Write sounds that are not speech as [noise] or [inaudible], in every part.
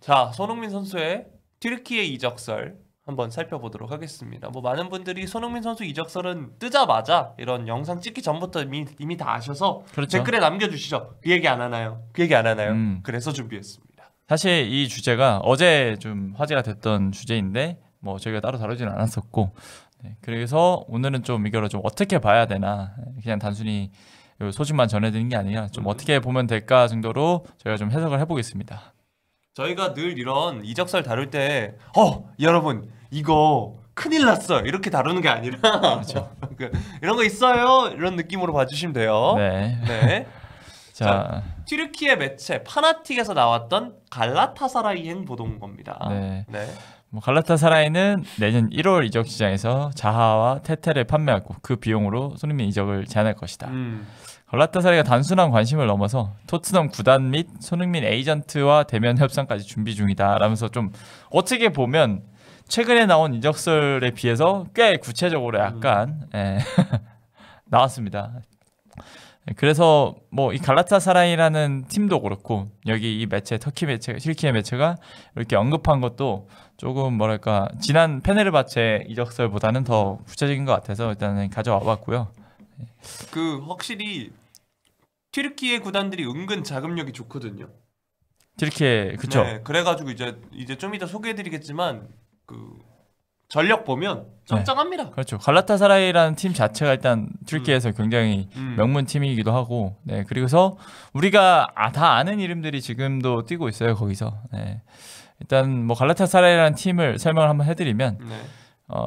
자, 손흥민 선수의 튀르키예 이적설 한번 살펴보도록 하겠습니다. 뭐 많은 분들이 손흥민 선수 이적설은 뜨자마자 이런 영상 찍기 전부터 이미, 이미 다 아셔서 그렇죠. 댓글에 남겨주시죠. 그 얘기 안 하나요? 그 얘기 안 하나요? 음. 그래서 준비했습니다. 사실 이 주제가 어제 좀 화제가 됐던 주제인데 뭐 저희가 따로 다루지는 않았었고 네, 그래서 오늘은 좀 이걸 좀 어떻게 봐야 되나 그냥 단순히 소식만 전해드리는 게 아니라 좀 어떻게 보면 될까 정도로 저희가 좀 해석을 해보겠습니다. 저희가 늘 이런 이적설 다룰 때, 어, 여러분, 이거 큰일 났어. 이렇게 다루는 게 아니라, 그렇죠. [laughs] 그, 이런 거 있어요. 이런 느낌으로 봐주시면 돼요. 네. 네. [laughs] 자, 자, 튀르키의 매체 파나틱에서 나왔던 갈라타사라이행 보도인 겁니다. 네. 네. 뭐 갈라타사라이는 내년 1월 이적 시장에서 자하와 테테를 판매하고 그 비용으로 손흥민 이적을 제안할 것이다. 음. 갈라타사리가 단순한 관심을 넘어서 토트넘 구단 및 손흥민 에이전트와 대면 협상까지 준비 중이다 라면서 좀 어떻게 보면 최근에 나온 이적설에 비해서 꽤 구체적으로 약간 음. 예, [laughs] 나왔습니다. 그래서 뭐 이 갈라타사라이라는 팀도 그렇고 여기 이 매체 터키 매체 실키의 매체가 이렇게 언급한 것도 조금 뭐랄까 지난 페네르바체 이적설보다는 더 구체적인 것 같아서 일단은 가져와 봤고요. 그 확실히 튀르키예 구단들이 은근 자금력이 좋거든요. 튀르키예 그쵸. 네, 그래가지고 이제 이제 좀 이따 소개해드리겠지만 그 전력 보면 적당합니다. 네, 그렇죠. 갈라타사라이라는 팀 자체가 일단 튀르키에서 음. 굉장히 음. 명문 팀이기도 하고, 네 그리고서 우리가 아, 다 아는 이름들이 지금도 뛰고 있어요 거기서. 네. 일단 뭐 갈라타사라이라는 팀을 설명을 한번 해드리면. 네. 어,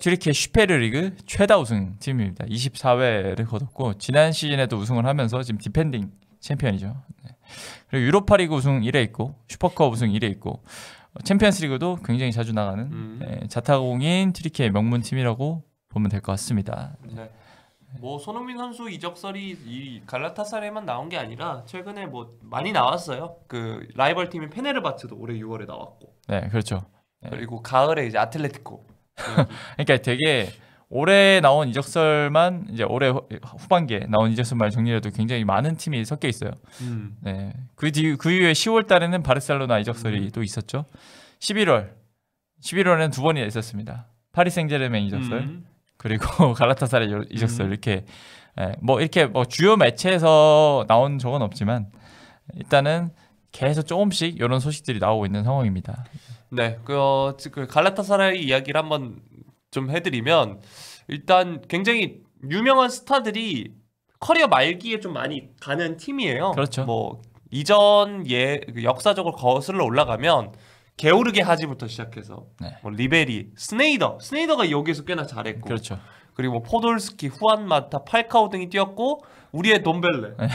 즈리케 슈페르리그 최다 우승 팀입니다. 24회를 거뒀고 지난 시즌에도 우승을 하면서 지금 디펜딩 챔피언이죠. 네. 그리고 유로파리그 우승 1회 있고 슈퍼컵 우승 1회 있고 어, 챔피언스리그도 굉장히 자주 나가는 음. 네, 자타공인 트리키의 명문 팀이라고 보면 될 것 같습니다. 네. 뭐 손흥민 선수 이적설이 이 갈라타사라이만 나온 게 아니라 최근에 뭐 많이 나왔어요. 그 라이벌 팀인 페네르바트도 올해 6월에 나왔고. 네, 그렇죠. 네. 그리고 가을에 이제 아틀레티코 [laughs] 그러니까 되게 올해 나온 이적설만 이제 올해 후, 반기에 나온 이적설만 정리해도 굉장히 많은 팀이 섞여 있어요. 음. 네. 그 뒤, 그 이후에 10월 달에는 바르셀로나 이적설이 음. 또 있었죠. 11월. 11월에는 두 번이나 있었습니다. 파리 생제르맹 이적설 음. 그리고 [laughs] 갈라타사라이 적설 음. 이렇게 예, 뭐 이렇게 뭐 주요 매체에서 나온 적은 없지만 일단은 계속 조금씩 이런 소식들이 나오고 있는 상황입니다. 네, 그, 어, 그 갈라타사라이 이야기를 한번 좀 해드리면 일단 굉장히 유명한 스타들이 커리어 말기에 좀 많이 가는 팀이에요. 그렇죠. 뭐 이전 예 그 역사적으로 거슬러 올라가면 게오르게 하지부터 시작해서 네. 뭐 리베리, 스네이더, 스네이더가 여기서 에 꽤나 잘했고, 그렇죠. 그리고 뭐 포돌스키, 후안 마타, 팔카오 등이 뛰었고 우리의 돈벨레. 네.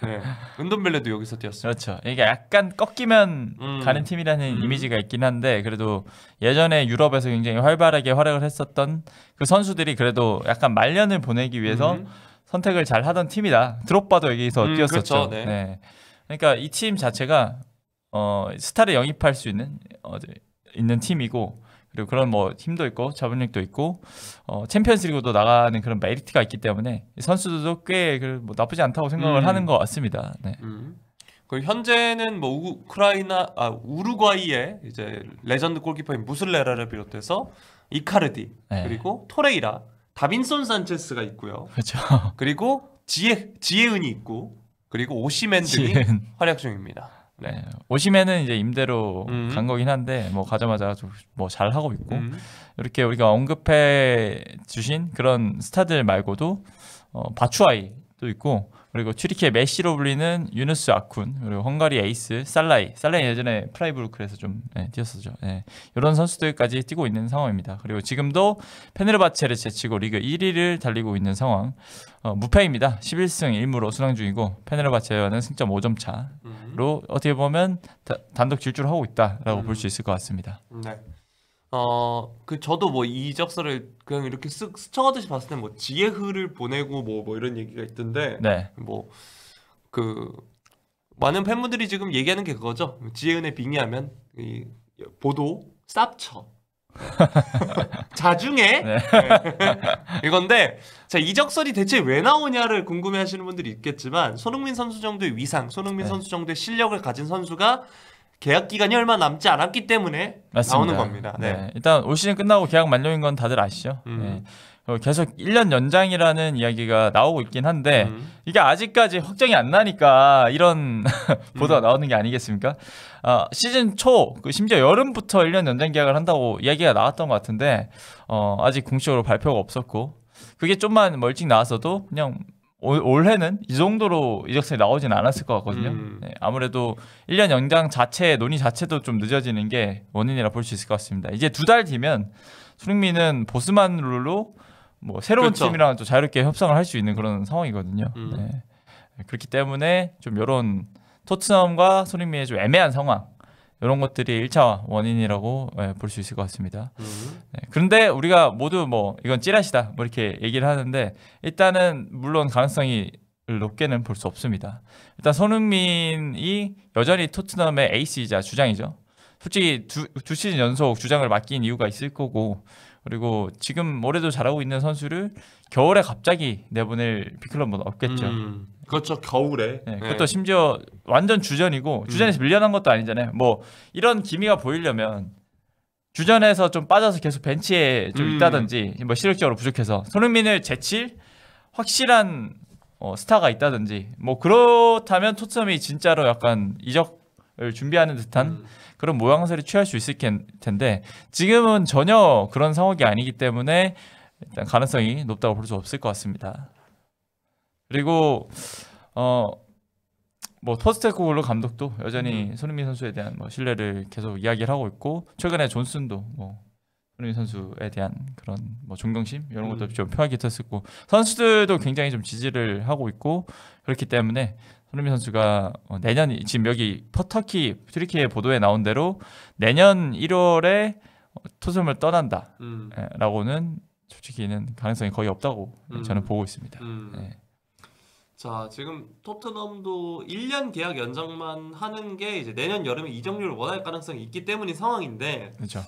네. 은돈벨레도 여기서 뛰었어요. 그렇죠. 이게 약간 꺾이면 음. 가는 팀이라는 음. 이미지가 있긴 한데 그래도 예전에 유럽에서 굉장히 활발하게 활약을 했었던 그 선수들이 그래도 약간 말년을 보내기 위해서 음. 선택을 잘 하던 팀이다. 드롭바도 여기서 음, 그렇죠. 뛰었었죠. 그렇죠. 네. 네. 그러니까 이 팀 자체가 어, 스타를 영입할 수 있는 어, 있는 팀이고 그리고 그런 뭐 힘도 있고 자본력도 있고 어, 챔피언스리그도 나가는 그런 메리트가 있기 때문에 선수들도 꽤뭐 그 나쁘지 않다고 생각을 음. 하는 것 같습니다. 네. 음. 그 현재는 뭐 우크라이나 아 우루과이의 이제 레전드 골키퍼인 무슬레라를 비롯해서 이카르디 네. 그리고 토레이라 다빈손 산체스가 있고요. 그렇죠. 그리고 지혜 지혜은이 있고 그리고 오시맨 등이 지혜은. 활약 중입니다. 네. 네. 오시면은 이제 임대로 음. 간 거긴 한데 뭐 가자마자 좀 뭐 잘 하고 있고 음. 이렇게 우리가 언급해 주신 그런 스타들 말고도 어, 바추아이도 있고 그리고 튀리키의 메시로 불리는 유누스 아쿤 그리고 헝가리 에이스 살라이 살라이 예전에 프라이브루크에서 좀 네, 뛰었었죠 네, 이런 선수들까지 뛰고 있는 상황입니다 그리고 지금도 페네르바체를 제치고 리그 1위를 달리고 있는 상황 어, 무패입니다 11승 1무로 순항 중이고 페네르바체와는 승점 5점 차로 음. 어떻게 보면 다, 단독 질주를 하고 있다라고 음. 볼수 있을 것 같습니다 네. 어그 저도 뭐 이적서를 그냥 이렇게 쓱 스쳐가듯이 봤을 때 뭐 지혜흐를 보내고 뭐뭐 뭐 이런 얘기가 있던데 네. 뭐 그 많은 팬분들이 지금 얘기하는 게 그거죠. 지혜은의 빙의하면 이 보도 쌉쳐 [laughs] 자중해 네. 네. 이건데 자 이적설이 대체 왜 나오냐를 궁금해하시는 분들이 있겠지만 손흥민 선수 정도의 위상, 손흥민 네. 선수 정도의 실력을 가진 선수가 계약 기간이 얼마 남지 않았기 때문에 맞습니다. 나오는 겁니다. 네. 네. 일단 올 시즌 끝나고 계약 만료인 건 다들 아시죠? 음. 네. 계속 1년 연장이라는 이야기가 나오고 있긴 한데 음. 이게 아직까지 확정이 안 나니까 이런 [laughs] 보도가 음. 나오는 게 아니겠습니까? 아, 시즌 초, 그 심지어 여름부터 1년 연장 계약을 한다고 이야기가 나왔던 것 같은데 어, 아직 공식적으로 발표가 없었고 그게 좀만 멀찍 나왔어도 그냥 올, 올해는 이 정도로 이적선이 나오진 않았을 것 같거든요. 음. 네, 아무래도 1년 연장 자체 논의 자체도 좀 늦어지는 게 원인이라 볼 수 있을 것 같습니다. 이제 두 달 뒤면 손흥민은 보스만 룰로 뭐 새로운 그렇죠. 팀이랑 또 자유롭게 협상을 할 수 있는 그런 상황이거든요. 음. 네. 그렇기 때문에 좀 이런 토트넘과 손흥민의 좀 애매한 상황 이런 것들이 1차 원인이라고 예, 볼수 있을 것 같습니다. 음. 네, 그런데 우리가 모두 뭐 이건 찌라시다 뭐 이렇게 얘기를 하는데 일단은 물론 가능성이 높게는 볼 수 없습니다. 일단 손흥민이 여전히 토트넘의 에이스이자 주장이죠. 솔직히 두, 두 시즌 연속 주장을 맡긴 이유가 있을 거고 그리고 지금 올해도 잘하고 있는 선수를 겨울에 갑자기 내보낼 빅클럽은 없겠죠. 음. 그렇죠. 겨울에. 네, 그것도 네. 심지어 완전 주전이고 음. 주전에서 음. 밀려난 것도 아니잖아요. 뭐 이런 기미가 보이려면 주전에서 좀 빠져서 계속 벤치에 좀 음. 있다든지 뭐 실력적으로 부족해서 손흥민을 제칠 확실한 어, 스타가 있다든지 뭐 그렇다면 토트넘이 진짜로 약간 이적을 준비하는 듯한 음. 그런 모양새를 취할 수 있을 텐데 지금은 전혀 그런 상황이 아니기 때문에 일단 가능성이 높다고 볼 수 없을 것 같습니다. 그리고 어뭐 포스트코글로 감독도 여전히 음. 손흥민 선수에 대한 뭐 신뢰를 계속 이야기를 하고 있고 최근에 존슨도 뭐 손흥민 선수에 대한 그런 뭐 존경심 이런 것도 음. 좀 표하게 했었고 선수들도 굉장히 좀 지지를 하고 있고 그렇기 때문에 손흥민 선수가 어, 내년 지금 여기 터키 트리키의 보도에 나온 대로 내년 1월에 토트넘을 어, 떠난다라고는 음. 예, 솔직히는 가능성이 거의 없다고 음. 저는 보고 있습니다. 음. 네. 자, 지금 토트넘도 1년 계약 연장만 하는 게 이제 내년 여름에 이적률을 원할 가능성이 있기 때문인 상황인데. 그렇죠.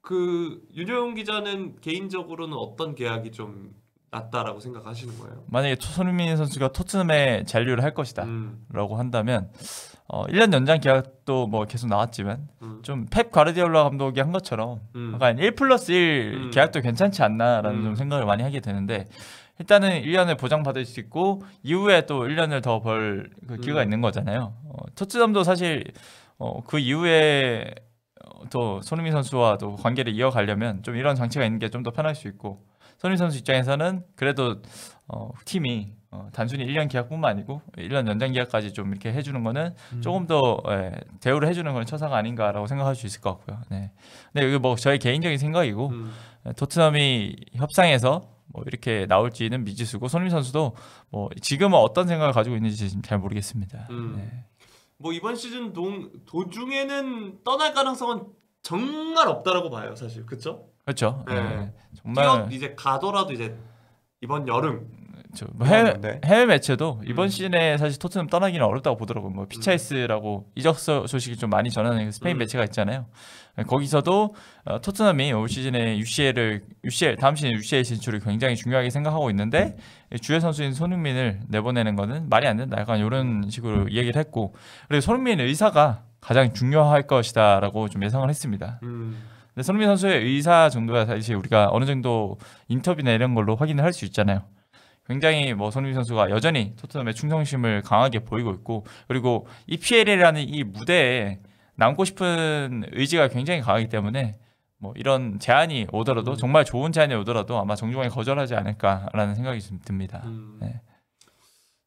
그윤효영 기자는 개인적으로는 어떤 계약이 좀 낫다라고 생각하시는 거예요? 만약에 손흥민 선수가 토트넘에 잔류를 할 것이다라고 음. 한다면 어, 1년 연장 계약도 뭐 계속 나왔지만 음. 좀펩 가르디올라 감독이 한 것처럼 음. 약간 1 플러스 1 음. 계약도 괜찮지 않나라는 음. 좀 생각을 많이 하게 되는데 일단은 1년을 보장받을 수 있고 이후에 또 1년을 더벌그 기회가 음. 있는 거잖아요. 어, 토트넘도 사실 어, 그 이후에 또 손흥민 선수와 또 관계를 이어가려면 좀 이런 장치가 있는 게 좀 더 편할 수 있고 손흥민 선수 입장에서는 그래도 어, 팀이 어, 단순히 1년 계약뿐만 아니고 1년 연장 계약까지 좀 이렇게 해주는 거는 음. 조금 더 예, 대우를 해주는 건 처사가 아닌가라고 생각할 수 있을 것 같고요. 네, 근데 이게 뭐 저의 개인적인 생각이고 음. 토트넘이 협상에서 뭐 이렇게 나올지는 미지수고 손흥민 선수도 뭐 지금은 어떤 생각을 가지고 있는지 잘 모르겠습니다. 음. 네. 뭐 이번 시즌 동, 도중에는 떠날 가능성은 정말 없다라고 봐요, 사실. 그렇죠? 그렇죠. 네. 네. 정말 이제 가더라도 이제 이번 여름 그렇죠. 뭐 해외, 아, 네. 해외 매체도 이번 음. 시즌에 사실 토트넘 떠나기는 어렵다고 보더라고요. 뭐 음. 피차이스라고 음. 이적서 소식이 좀 많이 전하는 그 스페인 음. 매체가 있잖아요. 거기서도 어, 토트넘이 올 시즌에 UCL을 UCL 다음 시즌 UCL 진출을 굉장히 중요하게 생각하고 있는데 주요 선수인 손흥민을 내보내는 거는 말이 안 된다. 약간 이런 식으로 이야기를 했고 그리고 손흥민 의사가 가장 중요할 것이다라고 좀 예상을 했습니다. 음. 근 손흥민 선수의 의사 정도야 사실 우리가 어느 정도 인터뷰나 이런 걸로 확인을 할 수 있잖아요. 굉장히 뭐 손흥민 선수가 여전히 토트넘의 충성심을 강하게 보이고 있고 그리고 EPL이라는 이 무대에 남고 싶은 의지가 굉장히 강하기 때문에 뭐 이런 제안이 오더라도 음. 정말 좋은 제안이 오더라도 아마 정중하게 거절하지 않을까라는 생각이 좀 듭니다. 음. 네.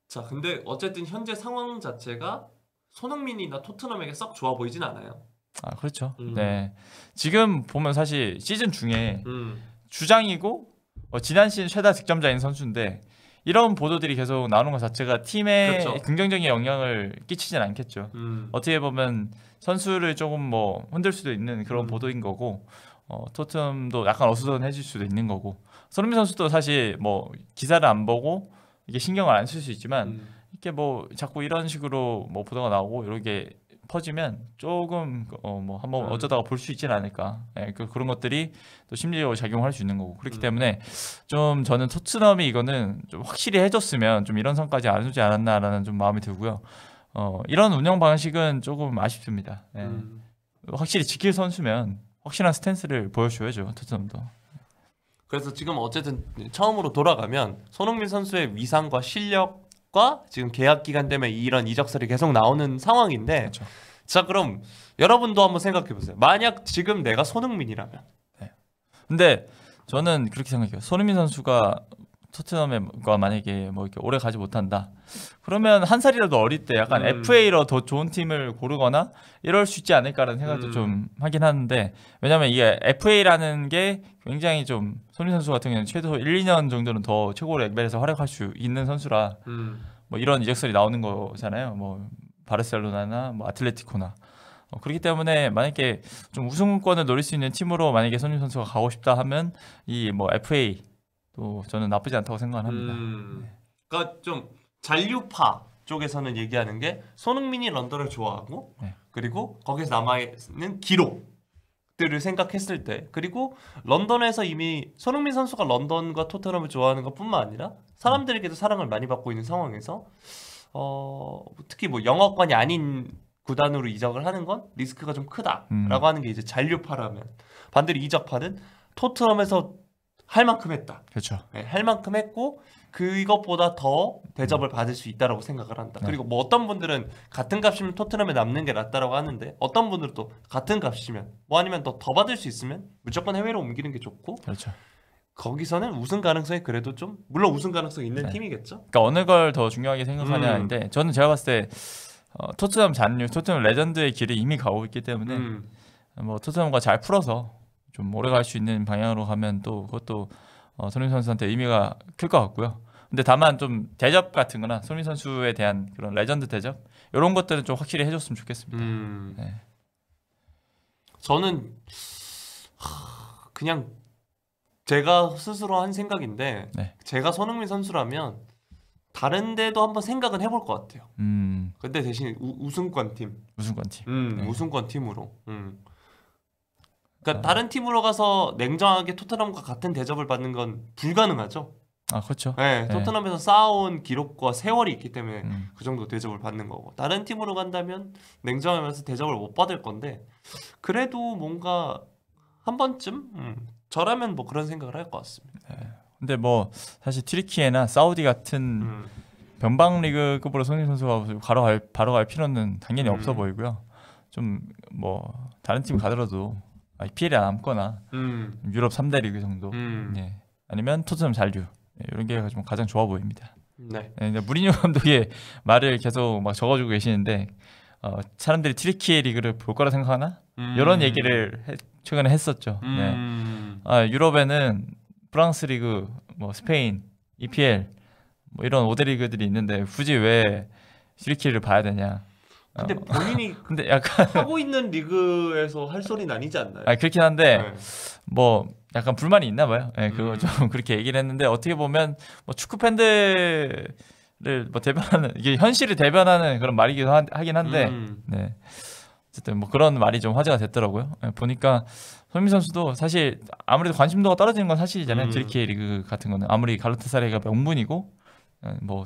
자, 근데 어쨌든 현재 상황 자체가 손흥민이나 토트넘에게 썩 좋아 보이진 않아요. 아, 그렇죠. 음. 네. 지금 보면 사실 시즌 중에 음. 주장이고 어, 지난 시즌 최다 득점자인 선수인데 이런 보도들이 계속 나오는 것 자체가 팀에 그렇죠. 긍정적인 영향을 끼치진 않겠죠. 음. 어떻게 보면 선수를 조금 뭐 흔들 수도 있는 그런 음. 보도인 거고 어, 토트넘도 약간 어수선해질 수도 있는 거고 손흥민 선수도 사실 뭐 기사를 안 보고 이게 신경을 안 쓸 수 있지만 음. 이렇게 뭐 자꾸 이런 식으로 뭐 보도가 나오고 이렇게 퍼지면 조금 그, 어뭐 한번 음. 어쩌다가 볼 수 있지는 않을까 예, 그, 그런 것들이 또 심리적으로 작용할 수 있는 거고 그렇기 음. 때문에 좀 저는 토트넘이 이거는 좀 확실히 해줬으면 좀 이런 선까지 안 오지 않았나라는 좀 마음이 들고요 어 이런 운영 방식은 조금 아쉽습니다 예. 음. 확실히 지킬 선수면 확실한 스탠스를 보여줘야죠 토트넘도 그래서 지금 어쨌든 처음으로 돌아가면 손흥민 선수의 위상과 실력 계약과 지금 계약 기간 때문에 이런 이적설이 계속 나오는 상황인데 그렇죠. 자 그럼 여러분도 한번 생각해 보세요. 만약 지금 내가 손흥민이라면. 네. 근데 저는 그렇게 생각해요. 손흥민 선수가 토트넘과 만약에 뭐 이렇게 오래 가지 못한다. 그러면 한 살이라도 어릴 때 약간 음. FA로 더 좋은 팀을 고르거나 이럴 수 있지 않을까라는 생각도 음. 좀 하긴 하는데 왜냐면 이게 FA라는 게 굉장히 좀 손흥민 선수 같은 경우는 최소 1, 2년 정도는 더 최고 레벨에서 활약할 수 있는 선수라 음. 뭐 이런 이적설이 나오는 거잖아요. 뭐 바르셀로나나 뭐 아틀레티코나 어, 그렇기 때문에 만약에 좀 우승권을 노릴 수 있는 팀으로 만약에 손흥민 선수가 가고 싶다 하면 이 뭐 FA 또 저는 나쁘지 않다고 생각합니다. 음, 네. 그러니까 좀 잔류파 쪽에서는 얘기하는 게 손흥민이 런던을 좋아하고 네. 그리고 거기서 남아 있는 기록들을 생각했을 때 그리고 런던에서 이미 손흥민 선수가 런던과 토트넘을 좋아하는 것뿐만 아니라 사람들에게도 사랑을 많이 받고 있는 상황에서 어, 특히 뭐 영어권이 아닌 구단으로 이적을 하는 건 리스크가 좀 크다라고 음. 하는 게 이제 잔류파라면 반대로 이적파는 토트넘에서 할 만큼 했다. 그렇죠. 네, 할 만큼 했고 그것보다 더 대접을 음. 받을 수 있다라고 생각을 한다. 네. 그리고 뭐 어떤 분들은 같은 값이면 토트넘에 남는 게 낫다라고 하는데 어떤 분들은 또 같은 값이면 뭐 아니면 더 더 받을 수 있으면 무조건 해외로 옮기는 게 좋고 그렇죠. 거기서는 우승 가능성이 그래도 좀 물론 우승 가능성이 있는 네. 팀이겠죠. 그러니까 어느 걸 더 중요하게 생각하냐인데 음. 저는 제가 봤을 때 어, 토트넘 잔류, 토트넘 레전드의 길이 이미 가고 있기 때문에 음. 뭐 토트넘과 잘 풀어서 좀 오래 갈수 있는 방향으로 가면 또 그것도 어, 손흥민 선수한테 의미가 클 것 같고요. 근데 다만 좀 대접 같은 거나 손흥민 선수에 대한 그런 레전드 대접 이런 것들은 좀 확실히 해줬으면 좋겠습니다. 음... 네. 저는 그냥 제가 스스로 한 생각인데 네. 제가 손흥민 선수라면 다른 데도 한번 생각은 해볼 것 같아요. 음. 근데 대신 우, 우승권 팀. 우승권 팀. 음, 네. 우승권 팀으로. 음. 그러니까 네. 다른 팀으로 가서 냉정하게 토트넘과 같은 대접을 받는 건 불가능하죠. 아 그렇죠. 네, 네. 토트넘에서 네. 쌓아온 기록과 세월이 있기 때문에 음. 그 정도 대접을 받는 거고 다른 팀으로 간다면 냉정하면서 대접을 못 받을 건데 그래도 뭔가 한 번쯤 음, 저라면 뭐 그런 생각을 할 것 같습니다. 네. 근데 뭐 사실 트리키에나 사우디 같은 음. 변방 리그급으로 손흥민 선수가 바로 갈 바로 갈 필요는 당연히 음. 없어 보이고요. 좀 뭐 다른 팀 가더라도 피해안 남거나 음. 유럽 3대 리그 정도 음. 예. 아니면 토트넘 잔류 예, 이런 게 가장 좋아 보입니다. 네. 예, 무리뉴 [laughs] 감독의 말을 계속 막 적어주고 계시는데 어, 사람들이 트리키의 리그를 볼 거라 생각하나 음. 이런 얘기를 해, 최근에 했었죠. 음. 네. 아, 유럽에는 프랑스 리그, 뭐 스페인, EPL 뭐 이런 오대 리그들이 있는데 굳이 왜 트리키를 봐야 되냐? 근데 어. 본인이 [laughs] 근데 약간 하고 있는 리그에서 할 소리는 아니지 않나요? 아 그렇긴 한데 네. 뭐 약간 불만이 있나 봐요. 네, 그거 음. 좀 [laughs] 그렇게 얘기를 했는데 어떻게 보면 뭐 축구 팬들을 뭐 대변하는 이게 현실을 대변하는 그런 말이기도 하, 긴 한데 음. 네. 어쨌든 뭐 그런 말이 좀 화제가 됐더라고요. 네, 보니까 손민 선수도 사실 아무래도 관심도가 떨어지는 건 사실이잖아요. 음. 트리키의 리그 같은 거는 아무리 갈로타사레가 명분이고 어, 뭐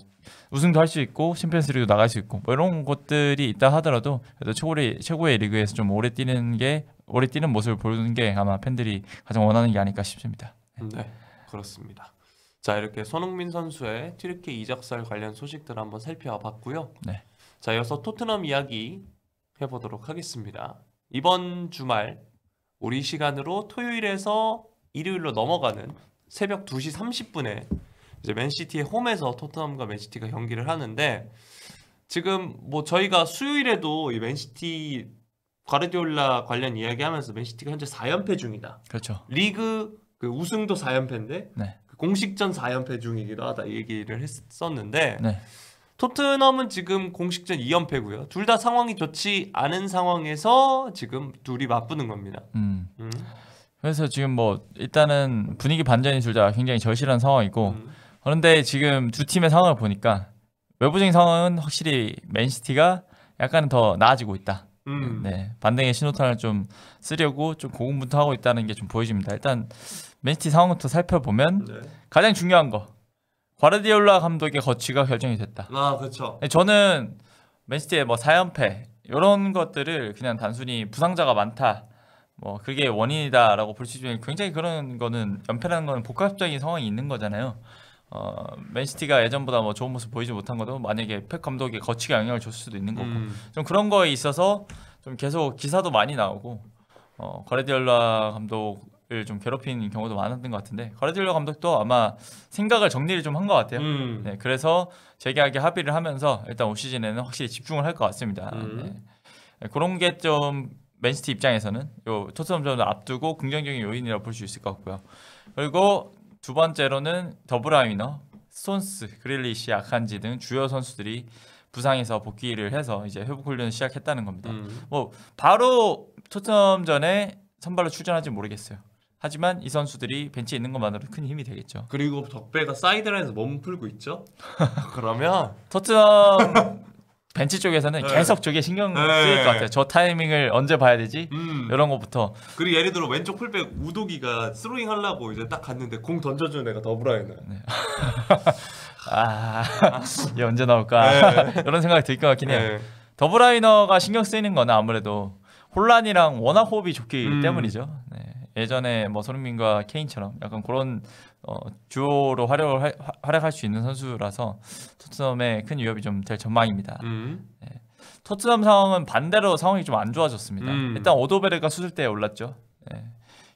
우승도 할 수 있고 심피스리그 나갈 수 있고 뭐 이런 것들이 있다 하더라도 그래도 최고의 최고의 리그에서 좀 오래 뛰는 게 오래 뛰는 모습을 보여주는 게 아마 팬들이 가장 원하는 게 아닐까 싶습니다. 네, 네 그렇습니다. 자 이렇게 손흥민 선수의 튀르키 이적설 관련 소식들 한번 살펴봤고요. 네. 자 이어서 토트넘 이야기 해보도록 하겠습니다. 이번 주말 우리 시간으로 토요일에서 일요일로 넘어가는 새벽 2시 30분에 이제 맨시티의 홈에서 토트넘과 맨시티가 경기를 하는데 지금 뭐 저희가 수요일에도 이 맨시티 과르디올라 관련 이야기하면서 맨시티가 현재 4연패 중이다. 그렇죠. 리그 그 우승도 4연패인데 네. 그 공식전 4연패 중이기도 하다 얘기를 했었는데 네. 토트넘은 지금 공식전 2연패고요. 둘 다 상황이 좋지 않은 상황에서 지금 둘이 맞붙는 겁니다. 음. 음. 그래서 지금 뭐 일단은 분위기 반전이 둘 다 굉장히 절실한 상황이고 음. 그런데 지금 두 팀의 상황을 보니까 외부적인 상황은 확실히 맨시티가 약간 더 나아지고 있다. 음. 네 반등의 신호탄을 좀 쓰려고 좀 고군분투하고 있다는 게 좀 보여집니다. 일단 맨시티 상황부터 살펴보면 네. 가장 중요한 거 과르디올라 감독의 거취가 결정이 됐다. 아 그렇죠. 네, 저는 맨시티의 뭐사연패 이런 것들을 그냥 단순히 부상자가 많다. 뭐 그게 원인이다라고 볼 수 있지만 굉장히 그런 거는 연패라는 거는 복합적인 상황이 있는 거잖아요. 어, 맨시티가 예전보다 뭐 좋은 모습 보이지 못한 것도 만약에 팩 감독이 거치게 영향을 줬을 수도 있는 거고 음. 좀 그런 거에 있어서 좀 계속 기사도 많이 나오고 어, 거래디얼라 감독을 좀 괴롭힌 경우도 많았던 것 같은데 거래디얼라 감독도 아마 생각을 정리를 좀한것 같아요. 음. 네, 그래서 재계약에 합의를 하면서 일단 올 시즌에는 확실히 집중을 할 것 같습니다. 음. 네. 네 그런 게 좀 맨시티 입장에서는 요 토트넘전을 앞두고 긍정적인 요인이라고 볼 수 있을 것 같고요. 그리고 두 번째로는 더브라이너, 스톤스, 그릴리시, 아칸지 등 주요 선수들이 부상에서 복귀를 해서 이제 회복 훈련을 시작했다는 겁니다. 음. 뭐 바로 토트전에 선발로 출전할지 모르겠어요. 하지만 이 선수들이 벤치에 있는 것만으로 큰 힘이 되겠죠. 그리고 덕배가 사이드라인에서 몸 풀고 있죠. [laughs] 그러면 토트넘 벤치 쪽에서는 네. 계속 저게 신경 네. 쓰일 것 같아요. 저 타이밍을 언제 봐야 되지? 음. 이런 것부터. 그리고 예를 들어 왼쪽 풀백 우도기가 스로잉 하려고 이제 딱 갔는데 공 던져주는 애가 더브라이너. 네. [laughs] 아, 얘 [laughs] 언제 나올까? 네. [laughs] 이런 생각이 들것 같긴 해요. 네. 더브라이너가 신경 쓰이는 거는 아무래도 혼란이랑 워낙 호흡이 좋기 음. 때문이죠. 네. 예전에 뭐 손흥민과 케인처럼 약간 그런 어, 주호로 활약을 하, 활약할 수 있는 선수라서 토트넘에 큰 위협이 좀 될 전망입니다. 음. 네. 토트넘 상황은 반대로 상황이 좀 안 좋아졌습니다. 음. 일단 오도베르가 수술대에 올랐죠. 네.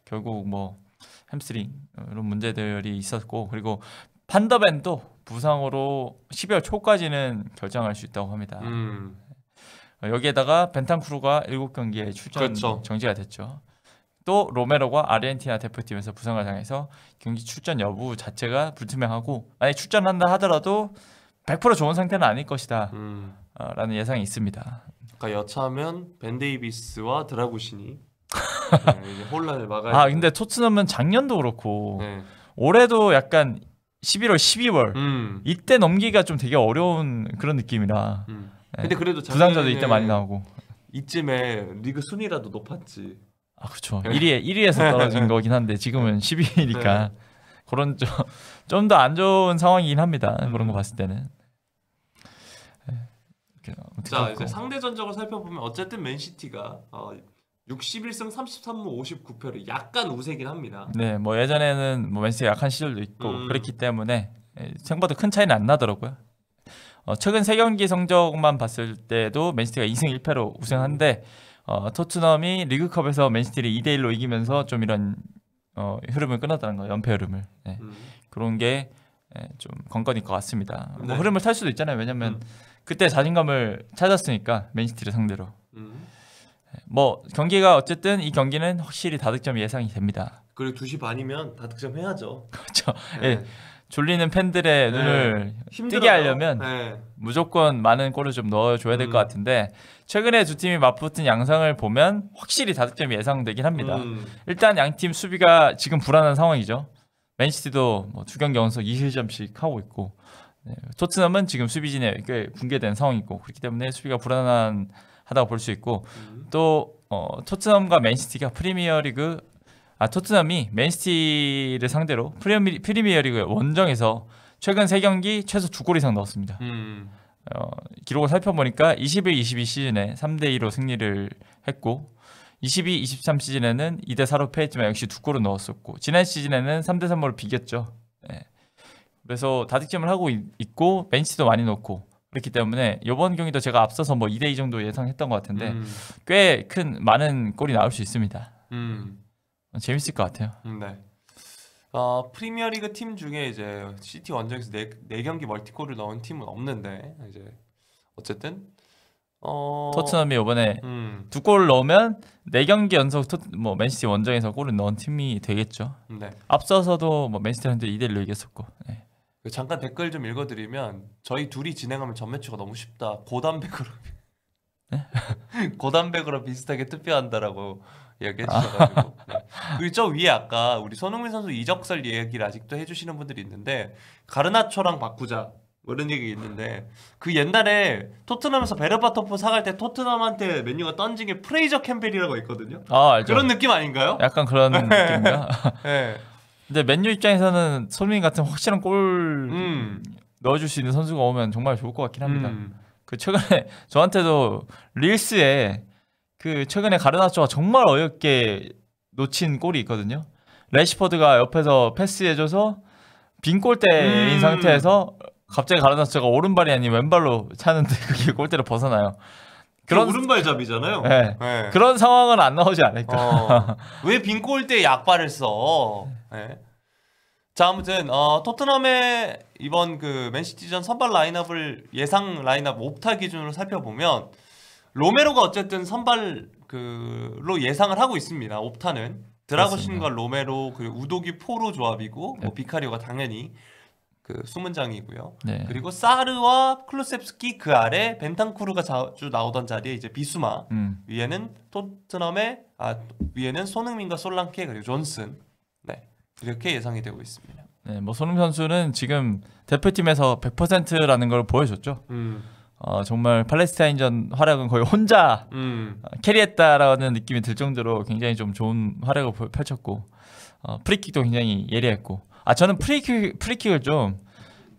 결국 뭐 햄스트링 이런 문제들이 있었고 그리고 판더벤도 부상으로 12월 초까지는 결정할 수 있다고 합니다. 음. 예. 여기에다가 벤탄쿠르가 7경기에 출전 그렇죠. 정지가 됐죠. 또 로메로가 아르헨티나 대표팀에서 부상을 당해서 경기 출전 여부 자체가 불투명하고 만약 출전한다 하더라도 100% 좋은 상태는 아닐 것이다 음. 라는 예상이 있습니다 그러니까 여차하면 벤데이비스와 드라구신이 [laughs] 네, 혼란을 막아야 아 근데 토트넘은 작년도 그렇고 네. 올해도 약간 11월 12월 음. 이때 넘기가 좀 되게 어려운 그런 느낌이라 음. 네. 근데 그래도 부상자도 이때 많이 나오고 이쯤에 리그 순위라도 높았지 아 그렇죠. 1위 1위에서 떨어진 거긴 한데 지금은 10위니까 네. 그런 좀더 안 좋은 상황이긴 합니다. 음. 그런 거 봤을 때는. 자 이제 상대 전적을 살펴보면 어쨌든 맨시티가 어, 61승 33무 59패로 약간 우세긴 합니다. 네, 뭐 예전에는 뭐 맨시티 약한 시절도 있고 음. 그렇기 때문에 예, 생각보다 큰 차이는 안 나더라고요. 어, 최근 세 경기 성적만 봤을 때도 맨시티가 2승 1패로 우승한데 음. 어, 토트넘이 리그컵에서 맨시티를 2대 1로 이기면서 좀 이런 어, 흐름을 끊었다는 거예요. 연패 흐름을. 네. 음. 그런 게좀 예, 관건일 것 같습니다. 뭐 네. 뭐 흐름을 탈 수도 있잖아요. 왜냐면 하 음. 그때 자신감을 찾았으니까 맨시티를 상대로. 음. 예, 뭐 경기가 어쨌든 이 경기는 확실히 다득점 예상이 됩니다. 그리고 2시 반이면 다득점 해야죠. 그렇죠. 네. 예. 네. 졸리는 팬들의 네. 눈을 네. 뜨게 하려면 네. 무조건 많은 골을 좀 넣어줘야 될것 음. 같은데 최근에 두 팀이 맞붙은 양상을 보면 확실히 다득 점이 예상되긴 합니다. 음. 일단 양 팀 수비가 지금 불안한 상황이죠. 맨시티도 뭐두 경기 연속 2실점씩 하고 있고 네. 토트넘은 지금 수비진에 꽤 붕괴된 상황이고 그렇기 때문에 수비가 불안하다고 볼 수 있고 음. 또 어, 토트넘과 맨시티가 프리미어리그 아, 토트넘이 맨시티를 상대로 프리미, 프리미어리그 원정에서 최근 세경기 최소 두 골 이상 넣었습니다. 음. 어, 기록을 살펴보니까 21-22 시즌에 3대2로 승리를 했고 22-23 시즌에는 2대4로 패했지만 역시 두골을 넣었었고 지난 시즌에는 3대3으로 비겼죠. 네. 그래서 다득점을 하고 있고 맨시도 티 많이 넣고 그렇기 때문에 이번 경기도 제가 앞서서 뭐 2대2 정도 예상했던 것 같은데 음. 꽤큰 많은 골이 나올 수 있습니다. 음. 재밌을 것 같아요. 음, 네. 어, 프리미어리그 팀 중에 이제 시티 원정에서 네, 네 경기 멀티골을 넣은 팀은 없는데 이제 어쨌든 어... 토트넘이 이번에 음. 두골 넣으면 네 경기 연속 토, 뭐 맨시티 원정에서 골을 넣은 팀이 되겠죠. 네. 앞서서도 뭐 맨시티한테 2대 1로 이겼었고. 네. 그 잠깐 댓글 좀 읽어드리면 저희 둘이 진행하면 전매치가 너무 쉽다. 고단백으로 네? [laughs] 고단백으로 비슷하게 투표한다라고 이야기해 아. 주셔가지고 [laughs] 네. 그리고 저 위에 아까 우리 손흥민 선수 이적설 얘기를 아직도 해주시는 분들이 있는데 가르나초랑 바꾸자 뭐 이런 얘기 있는데 그 옛날에 토트넘에서 베르바토프 사갈 때 토트넘한테 맨유가 던진 게 프레이저 캠벨이라고 있거든요. 아 알죠. 그런 느낌 아닌가요? 약간 그런 네. 느낌인가. [laughs] 네. 근데 맨유 입장에서는 손흥민 같은 확실한 골 음. 넣어줄 수 있는 선수가 오면 정말 좋을 것 같긴 합니다. 음. 그 최근에 저한테도 릴스에 그 최근에 가르나초가 정말 어렵게 놓친 골이 있거든요. 레시포드가 옆에서 패스해줘서 빈 골대인 음. 상태에서 갑자기 가르나초가 오른발이 아닌 왼발로 차는데 [laughs] 그게 골대로 벗어나요. 그런 오른발잡이잖아요. 네. 네. 그런 상황은 안 나오지 않을까. 어. 왜빈 골대에 약발을 써? 네. 자 아무튼 어, 토트넘의 이번 그 맨시티전 선발 라인업을 예상 라인업 옵타 기준으로 살펴보면 로메로가 어쨌든 선발 로 예상을 하고 있습니다. 옵타는 드라고신과 로메로 그리고 우도기 포로 조합이고 뭐 네. 비카리오가 당연히 그 수문장이고요. 네. 그리고 사르와 클루셉스키 그 아래 벤탄쿠르가 자주 나오던 자리에 이제 비수마 음. 위에는 토트넘의 아 위에는 손흥민과 솔랑케 그리고 존슨 네 이렇게 예상이 되고 있습니다. 네, 뭐 손흥민 선수는 지금 대표팀에서 100%라는 걸 보여줬죠. 음. 어, 정말 팔레스타인전 활약은 거의 혼자 음. 어, 캐리했다라는 느낌이 들 정도로 굉장히 좀 좋은 활약을 펼쳤고 어, 프리킥도 굉장히 예리했고 아 저는 프리킥 프리킥을 좀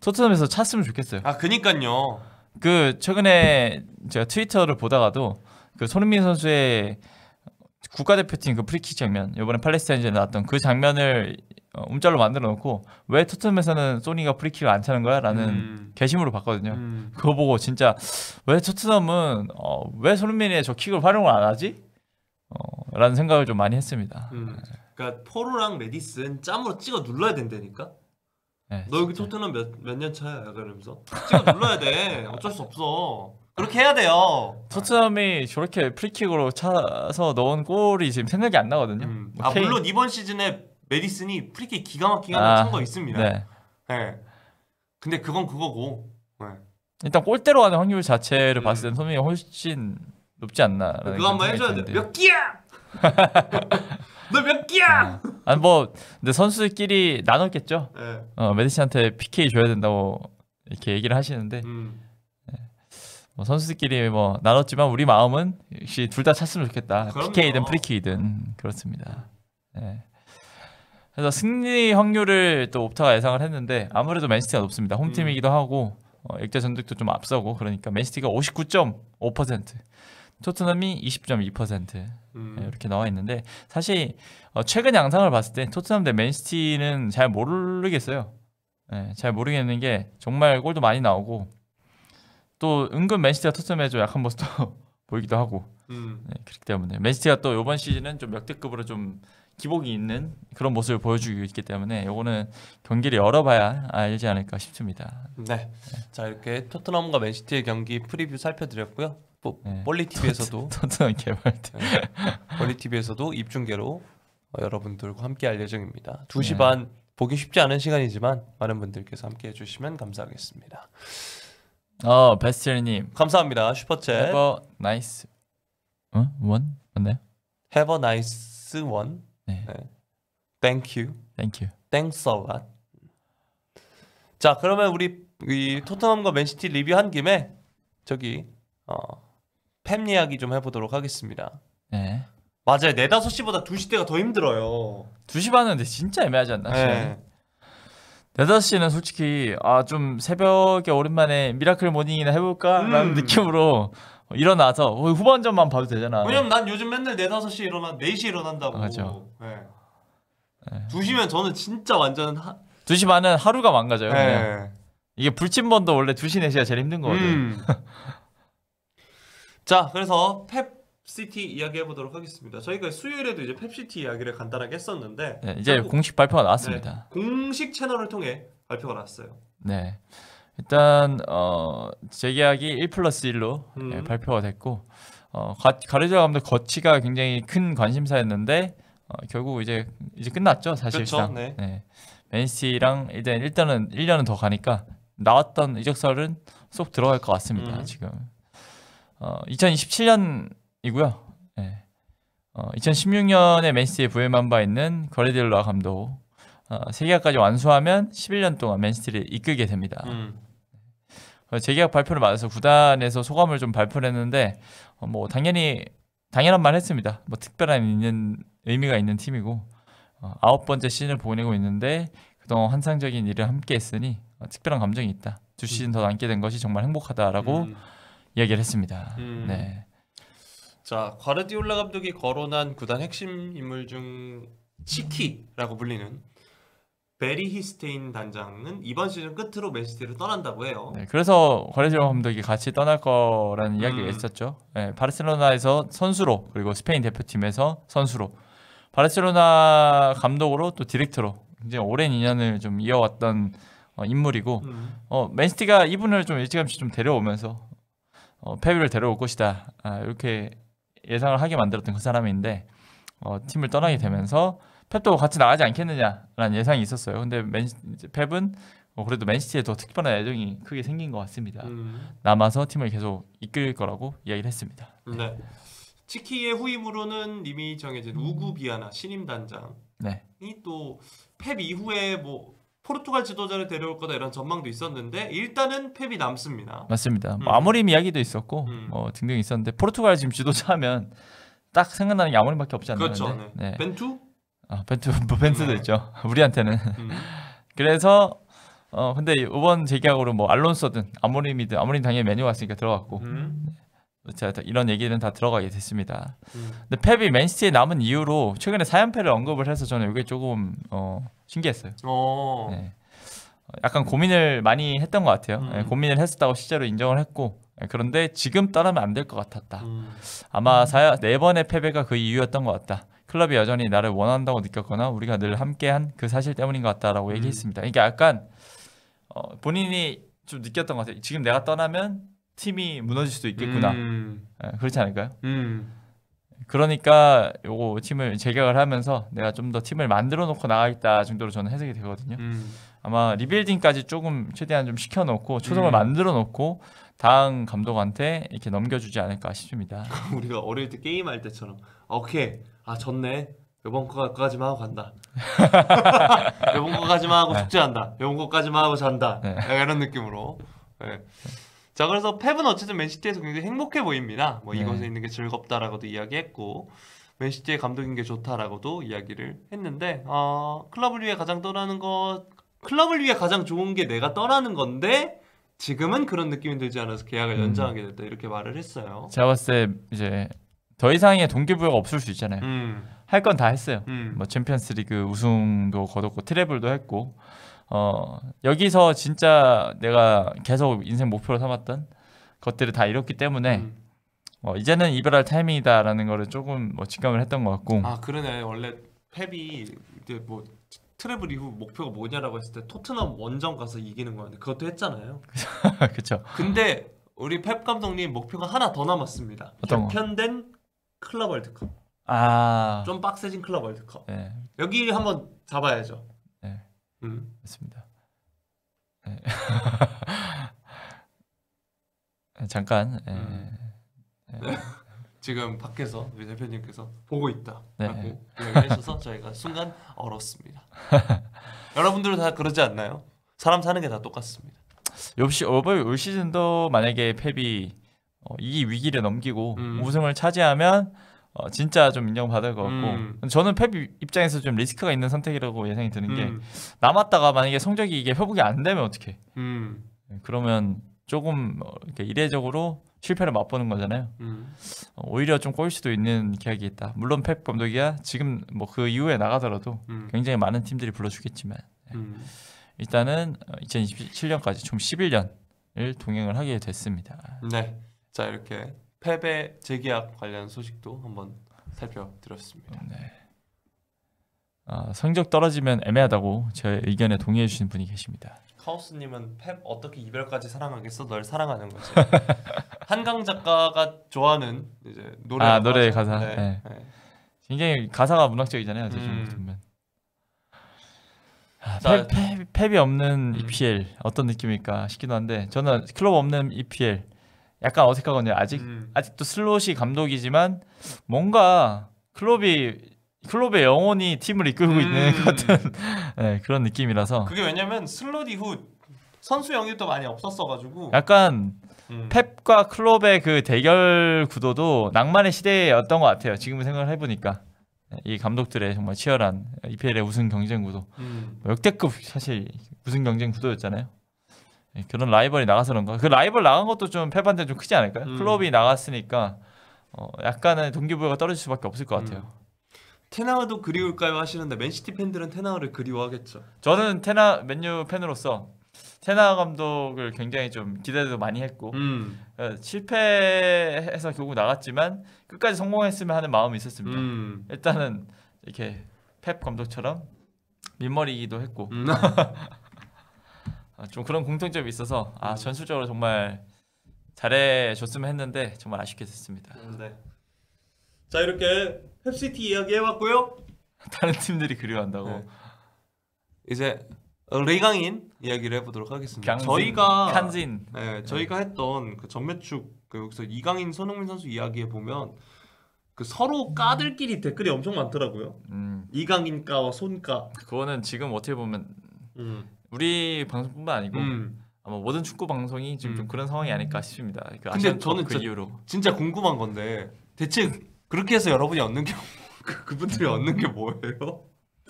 토트넘에서 찼으면 좋겠어요. 아 그니까요. 그 최근에 제가 트위터를 보다가도 그 손흥민 선수의 국가대표팀 그 프리킥 장면 이번에 팔레스타인전에 나왔던 그 장면을 어, 움짤로 만들어 놓고 왜 토트넘에서는 소니가 프리킥을 안 차는 거야? 라는 음. 게시물을 봤거든요 음. 그거 보고 진짜 왜 토트넘은 어, 왜 손흥민의 저 킥을 활용을 안 하지? 어, 라는 생각을 좀 많이 했습니다 음. 그러니까 포로랑 레디슨 짬으로 찍어 눌러야 된다니까 네, 너 여기 토트넘 몇 몇 년 차야? 그러면서 찍어 눌러야 돼 어쩔 수 없어 그렇게 해야 돼요. 토트넘이 저렇게 프리킥으로 차서 넣은 골이 지금 생각이 안 나거든요. 음. 뭐아 케인. 물론 이번 시즌에 메디슨이 프리킥 기가 막히게 아, 찬거 있습니다. 네. 네. 근데 그건 그거고. 네. 일단 골대로 하는 확률 자체를 음. 봤을 때 손흥민이 훨씬 높지 않나. 그거 한번 해줘야 돼. 몇 끼야? 너몇 끼야? 아뭐 근데 선수끼리 나눴겠죠. 네. 어 메디슨한테 PK 줘야 된다고 이렇게 얘기를 하시는데. 음. 뭐 선수들끼리 뭐 나눴지만 우리 마음은 역시 둘 다 찼으면 좋겠다. 그럼요. PK든 프리킥이든 그렇습니다. 네. 그래서 승리 확률을 또 옵타가 예상을 했는데 아무래도 맨시티가 높습니다. 홈팀이기도 음. 하고 어, 액자 전득도 좀 앞서고 그러니까 맨시티가 59.5% 토트넘이 20.2% 예, 음. 이렇게 나와 있는데 사실 어, 최근 양상을 봤을 때 토트넘 대 맨시티는 잘 모르겠어요. 네, 잘 모르겠는 게 정말 골도 많이 나오고 또 은근 맨시티가 토트넘에 좀 약한 모습도 [laughs] 보이기도 하고 음. 네, 그렇기 때문에 맨시티가 또 이번 시즌은 좀 역대급으로 좀 기복이 있는 그런 모습을 보여주고 있기 때문에 이거는 경기를 열어봐야 알지 않을까 싶습니다. 네. 네. 자 이렇게 토트넘과 맨시티의 경기 프리뷰 살펴드렸고요. 뭐, 네. 볼리 TV에서도 토트넘 개발팀 네. 볼리 TV에서도 입중계로 어, 여러분들과 함께 할 예정입니다. 2시 반 보기 쉽지 않은 시간이지만 많은 분들께서 함께 해주시면 감사하겠습니다. 어 베스트님 감사합니다 슈퍼챗 해버 나이스 어원 맞나요? 해버 나이스 원 네. 네. Thank y o 자 그러면 우리 이 토트넘과 맨시티 리뷰한 김에 저기 어, 팸 이야기 좀 해보도록 하겠습니다. 네. 맞아요. 4, 5시보다 2시대가 더 힘들어요. 2시 반은 진짜 애매하지 않나? 네. 여섯 씨는 솔직히 아 좀 새벽에 오랜만에 미라클 모닝이나 해볼까라는 음. 느낌으로 일어나서 후반전만 봐도 되잖아. 왜냐면 난 요즘 맨날 4, 5시 일어나 4시 일어난다고. 맞죠. 아, 네. 네. 2시면 저는 진짜 완전 하... 2시 반은 하루가 망가져요. 네. 이게 불침번도 원래 2시 4시가 제일 힘든 거거든. 음. [laughs] 자, 그래서 펩 펩시티 이야기 해보도록 하겠습니다. 저희가 수요일에도 이제 펩시티 이야기를 간단하게 했었는데 네, 이제 공식 발표가 나왔습니다. 네, 공식 채널을 통해 발표가 났어요. 네. 일단 어, 재계약이 1 플러스 1로 예, 음. 예, 발표가 됐고 어, 가르자 감독 거치가 굉장히 큰 관심사였는데 어, 결국 이제 이제 끝났죠 사실상. 그쵸, 그렇죠, 네. 네. 맨시랑 일단 일단은 1년은 더 가니까 나왔던 이적설은 쏙 들어갈 것 같습니다 음. 지금. 어, 2027년 이고요. 네. 어, 2016년에 맨시티에 부임한 바 있는 거리딜러 감독 어, 세계학까지 완수하면 11년 동안 맨시티를 이끌게 됩니다. 음. 어, 재계약 발표를 맞아서 구단에서 소감을 좀 발표를 했는데 어, 뭐 당연히 당연한 말 했습니다. 뭐 특별한 있는, 의미가 있는 팀이고 어, 아홉 번째 시즌을 보내고 있는데 그동안 환상적인 일을 함께 했으니 어, 특별한 감정이 있다. 두 시즌 음. 더 남게 된 것이 정말 행복하다라고 음. 이야기를 했습니다. 음. 네. 자, 과르디올라 감독이 거론한 구단 핵심 인물 중 치키라고 불리는 베리 히스테인 단장은 이번 시즌 끝으로 맨시티를 떠난다고 해요. 네, 그래서 과르디올라 감독이 같이 떠날 거라는 이야기가 음. 있었죠. 네, 바르셀로나에서 선수로 그리고 스페인 대표팀에서 선수로 바르셀로나 감독으로 또 디렉터로 이제 오랜 인연을 좀 이어왔던 어, 인물이고 음. 어, 맨시티가 이분을 좀 일찌감치 좀 데려오면서 어, 페비를 데려올 것이다 아, 이렇게 예상을 하게 만들었던 그 사람인데 어, 팀을 떠나게 되면서 펩도 같이 나가지 않겠느냐라는 예상이 있었어요. 근데 맨 펩은 어, 뭐 그래도 맨시티에 더 특별한 애정이 크게 생긴 것 같습니다. 음. 남아서 팀을 계속 이끌 거라고 이야기를 했습니다. 네. 네. 치키의 후임으로는 이미 정해진 음. 우구비아나 신임 단장이 네. 또펩 이후에 뭐 포르투갈 지도자를 데려올 거다 이런 전망도 있었는데 일단은 펩이 남습니다. 맞습니다. 뭐 음. 뭐 아모림 이야기도 있었고 음. 뭐 등등 있었는데 포르투갈 지금 지도자 하면 딱 생각나는 게 아모림밖에 없지 않나요? 그렇죠. 네. 네. 벤투? 아 벤투 뭐 벤투도 네. 있죠. [laughs] 우리한테는 음. [laughs] 그래서 어 근데 이번 제기하고로 뭐 알론소든 아모림이든 아모림 당연히 메뉴 왔으니까 들어갔고. 음. 자, 이런 얘기는 다 들어가게 됐습니다. 음. 근데 펩이 맨시티에 남은 이유로 최근에 4연패를 언급을 해서 저는 이게 조금 어, 신기했어요. 어. 네. 약간 고민을 많이 했던 것 같아요. 음. 네, 고민을 했었다고 실제로 인정을 했고 네, 그런데 지금 떠나면 안 될 것 같았다. 음. 아마 4, 4번의 패배가 그 이유였던 것 같다. 클럽이 여전히 나를 원한다고 느꼈거나 우리가 늘 함께한 그 사실 때문인 것 같다라고 음. 얘기했습니다. 그러니까 약간 어, 본인이 좀 느꼈던 것 같아요. 지금 내가 떠나면 팀이 무너질 수도 있겠구나. 음. 예, 그렇지 않을까요? 음. 그러니까 요거 팀을 재개을 하면서 내가 좀 더 팀을 만들어 놓고 나가겠다 정도로 저는 해석이 되거든요. 음. 아마 리빌딩까지 조금 최대한 좀 시켜놓고 초석을 음. 만들어 놓고 다음 감독한테 이렇게 넘겨주지 않을까 싶습니다. [laughs] 우리가 어릴 때 게임할 때처럼 오케이 아 졌네 이번 [laughs] 거까지만 하고 간다. 네. 이번 거까지만 하고 숙제한다. 이번 거까지만 하고 잔다. 네. 이런 느낌으로. 네. 자 그래서 펩은 어쨌든 맨시티에서 굉장히 행복해 보입니다. 뭐 네. 이곳에 있는 게 즐겁다라고도 이야기했고 맨시티의 감독인 게 좋다라고도 이야기를 했는데 어, 클럽을 위해 가장 떠나는 것 클럽을 위해 가장 좋은 게 내가 떠나는 건데 지금은 그런 느낌이 들지 않아서 계약을 음. 연장하게 됐다 이렇게 말을 했어요. 제가 봤을 때 이제 더 이상의 동기부여가 없을 수 있잖아요. 음. 할건 다 했어요. 음. 뭐 챔피언스리그 우승도 거뒀고 트래블도 했고 어, 여기서 진짜 내가 계속 인생 목표로 삼았던 것들을 다 잃었기 때문에 음. 어, 이제는 이별할 타이밍이다라는 거를 조금 뭐 직감을 했던 것 같고 아 그러네 원래 펩이 이제 뭐 트래블 이후 목표가 뭐냐라고 했을 때 토트넘 원정 가서 이기는 거였는데 그것도 했잖아요 [laughs] 그렇죠 근데 우리 펩 감독님 목표가 하나 더 남았습니다 개편된 클럽 월드컵 아좀 빡세진 클럽 월드컵 네. 여기 한번 잡아야죠 음. 맞습니다. 네. [laughs] 네. 잠깐 네. 음. 네. 지금 밖에서 우리 대표님께서 보고 있다 네. 라고 이야기하셔서 저희가 순간 얼었습니다. [laughs] 여러분들은 다 그러지 않나요? 사람 사는 게 다 똑같습니다. 역시 올 시즌도 만약에 펩이 어, 이 위기를 넘기고 음. 우승을 차지하면 어, 진짜 좀 인정받을 것 같고 음. 저는 펩 입장에서 좀 리스크가 있는 선택이라고 예상이 드는 게 음. 남았다가 만약에 성적이 이게 회복이 안 되면 어떻게 음. 네, 그러면 조금 뭐 이렇게 이례적으로 실패를 맛보는 거잖아요 음. 어, 오히려 좀 꼬일 수도 있는 계약이 있다 물론 펩 감독이야 지금 뭐 그 이후에 나가더라도 음. 굉장히 많은 팀들이 불러주겠지만 네. 일단은 2027년까지 어, 총 11년을 동행을 하게 됐습니다 네. 자 이렇게 패배 재계약 관련 소식도 한번 살펴드렸습니다. 네. 아, 성적 떨어지면 애매하다고 제 의견에 동의해 주신 분이 계십니다. 카오스님은 펩 어떻게 이별까지 사랑하겠어? 널 사랑하는 거지. [laughs] 한강 작가가 좋아하는 이제 노래 아 노래 가사. 네. 네. 네. 굉장히 가사가 문학적이잖아요. 제 음. 보면. 아, 펩, 이 없는 음. EPL 어떤 느낌일까 싶기도 한데 저는 클럽 없는 EPL 약간 어색하거든요. 아직 음. 아직도 슬롯이 감독이지만 뭔가 클롭이 클롭의 영혼이 팀을 이끌고 음. 있는 [laughs] 것 같은 네, 그런 느낌이라서 그게 왜냐면 슬롯 이후 선수 영입도 많이 없었어가지고 약간 음. 펩과 클롭의 그 대결 구도도 낭만의 시대였던 것 같아요. 지금 생각을 해보니까 네, 이 감독들의 정말 치열한 EPL의 우승 경쟁 구도 음. 뭐 역대급 사실 우승 경쟁 구도였잖아요. 예, 그런 라이벌이 나가서 그런가? 그 라이벌 나간 것도 좀 패반대 좀 크지 않을까요? 음. 클럽이 나갔으니까 어, 약간은 동기부여가 떨어질 수밖에 없을 것 같아요. 음. 테나우도 그리울까요 하시는데 맨시티 팬들은 테나우를 그리워하겠죠. 저는 테나 맨유 팬으로서 테나 감독을 굉장히 좀 기대도 많이 했고 음. 어, 실패해서 결국 나갔지만 끝까지 성공했으면 하는 마음이 있었습니다. 음. 일단은 이렇게 펩 감독처럼 민머리기도 이 했고 음. [laughs] 아, 좀 그런 공통점이 있어서 아 전술적으로 정말 잘해줬으면 했는데 정말 아쉽게 됐습니다. 음, 네. 자 이렇게 펩시티 이야기 해봤고요. [laughs] 다른 팀들이 그리워한다고. 네. 이제 리강인 이야기를 해보도록 하겠습니다. 강진, 저희가 칸진. 네, 저희가 네. 했던 그 전매축 그 여기서 이강인 손흥민 선수 이야기에 보면 그 서로 까들끼리 댓글이 엄청 많더라고요. 음. 이강인 까와 손 까. 그거는 지금 어떻게 보면 음. 우리 방송뿐만 아니고 음. 아마 모든 축구 방송이 지금 음. 좀 그런 상황이 아닐까 싶습니다. 그 근데 저는 그 진짜, 이후로 진짜 궁금한 건데 대체 그렇게 해서 여러분이 얻는 게 [laughs] 그, 그분들이 얻는 게 뭐예요?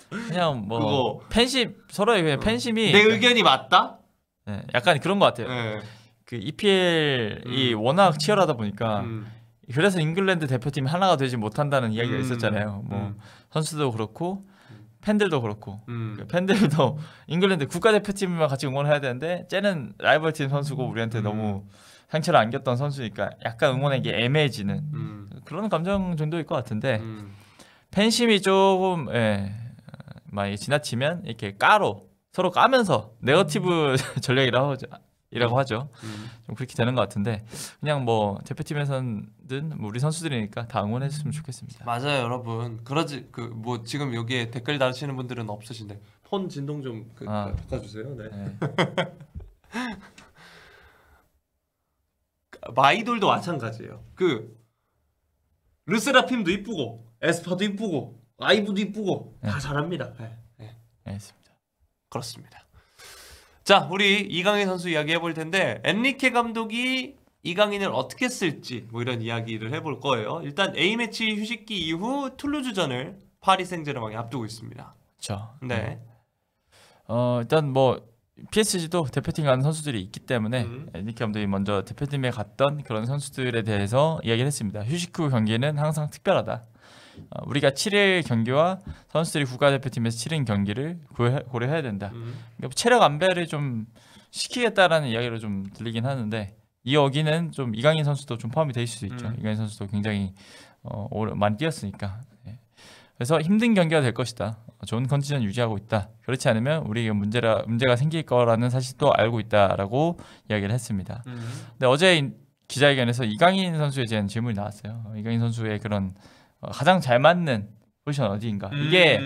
그냥 뭐 그거. 팬심 서로의 그냥 어. 팬심이 내 의견이 맞다? 네, 약간 그런 것 같아요. 네. 그 EPL이 음. 워낙 치열하다 보니까 음. 그래서 잉글랜드 대표팀 하나가 되지 못한다는 이야기가 음. 있었잖아요. 뭐 음. 선수도 그렇고 팬들도 그렇고 음. 그 팬들도 [laughs] 잉글랜드 국가대표팀만 같이 응원해야 되는데 쟤는 라이벌팀 선수고 음. 우리한테 음. 너무 상처를 안겼던 선수니까 약간 응원하기 애매해지는 음. 그런 감정 정도일 것 같은데 음. 팬심이 조금 예, 많이 지나치면 이렇게 까로 서로 까면서 네거티브 음. [laughs] 전략이라고 이라고 음. 하죠. 음. 좀 그렇게 되는 것 같은데 그냥 뭐 대표팀에서는 뭐 우리 선수들이니까 다 응원해 주셨면 좋겠습니다. 맞아요, 여러분. 그러지 그 뭐 지금 여기에 댓글 다시는 분들은 없으신데 폰 진동 좀 그, 아. 바꿔주세요. 네. 네. [laughs] 아, 마이돌도 마찬가지예요. 그 르세라핌도 이쁘고 에스파도 이쁘고 아이브도 이쁘고 네. 다 잘합니다. 네. 네. 네. 알겠습니다. 그렇습니다. 자, 우리 이강인 선수 이야기 해볼 텐데 엔리케 감독이 이강인을 어떻게 쓸지 뭐 이런 이야기를 해볼 거예요. 일단 A 매치 휴식기 이후 툴루즈전을 파리 생제르맹이 앞두고 있습니다. 그렇 네. 음. 어 일단 뭐 PSG도 대표팀 가는 선수들이 있기 때문에 음. 리케 감독이 먼저 대표팀에 갔던 그런 선수들에 대해서 이야기를 했습니다. 휴식 후 경기는 항상 특별하다. 어, 우리가 7일 경기와 선수들이 국가대표팀에서 치른 경기를 고려, 해야 된다. 음. 그러니까 체력 안배를 좀 시키겠다라는 이야기로 좀 들리긴 하는데 이 여기는 좀 이강인 선수도 좀 포함이 될 수도 있죠. 음. 이강인 선수도 굉장히 어, 오래 많이 뛰었으니까. 예. 그래서 힘든 경기가 될 것이다. 좋은 컨디션 유지하고 있다. 그렇지 않으면 우리에게 문제라 문제가 생길 거라는 사실도 알고 있다라고 이야기를 했습니다. 음. 근데 어제 기자회견에서 이강인 선수에 대한 질문이 나왔어요. 이강인 선수의 그런 어, 가장 잘 맞는 포지션 어디인가 음. 이게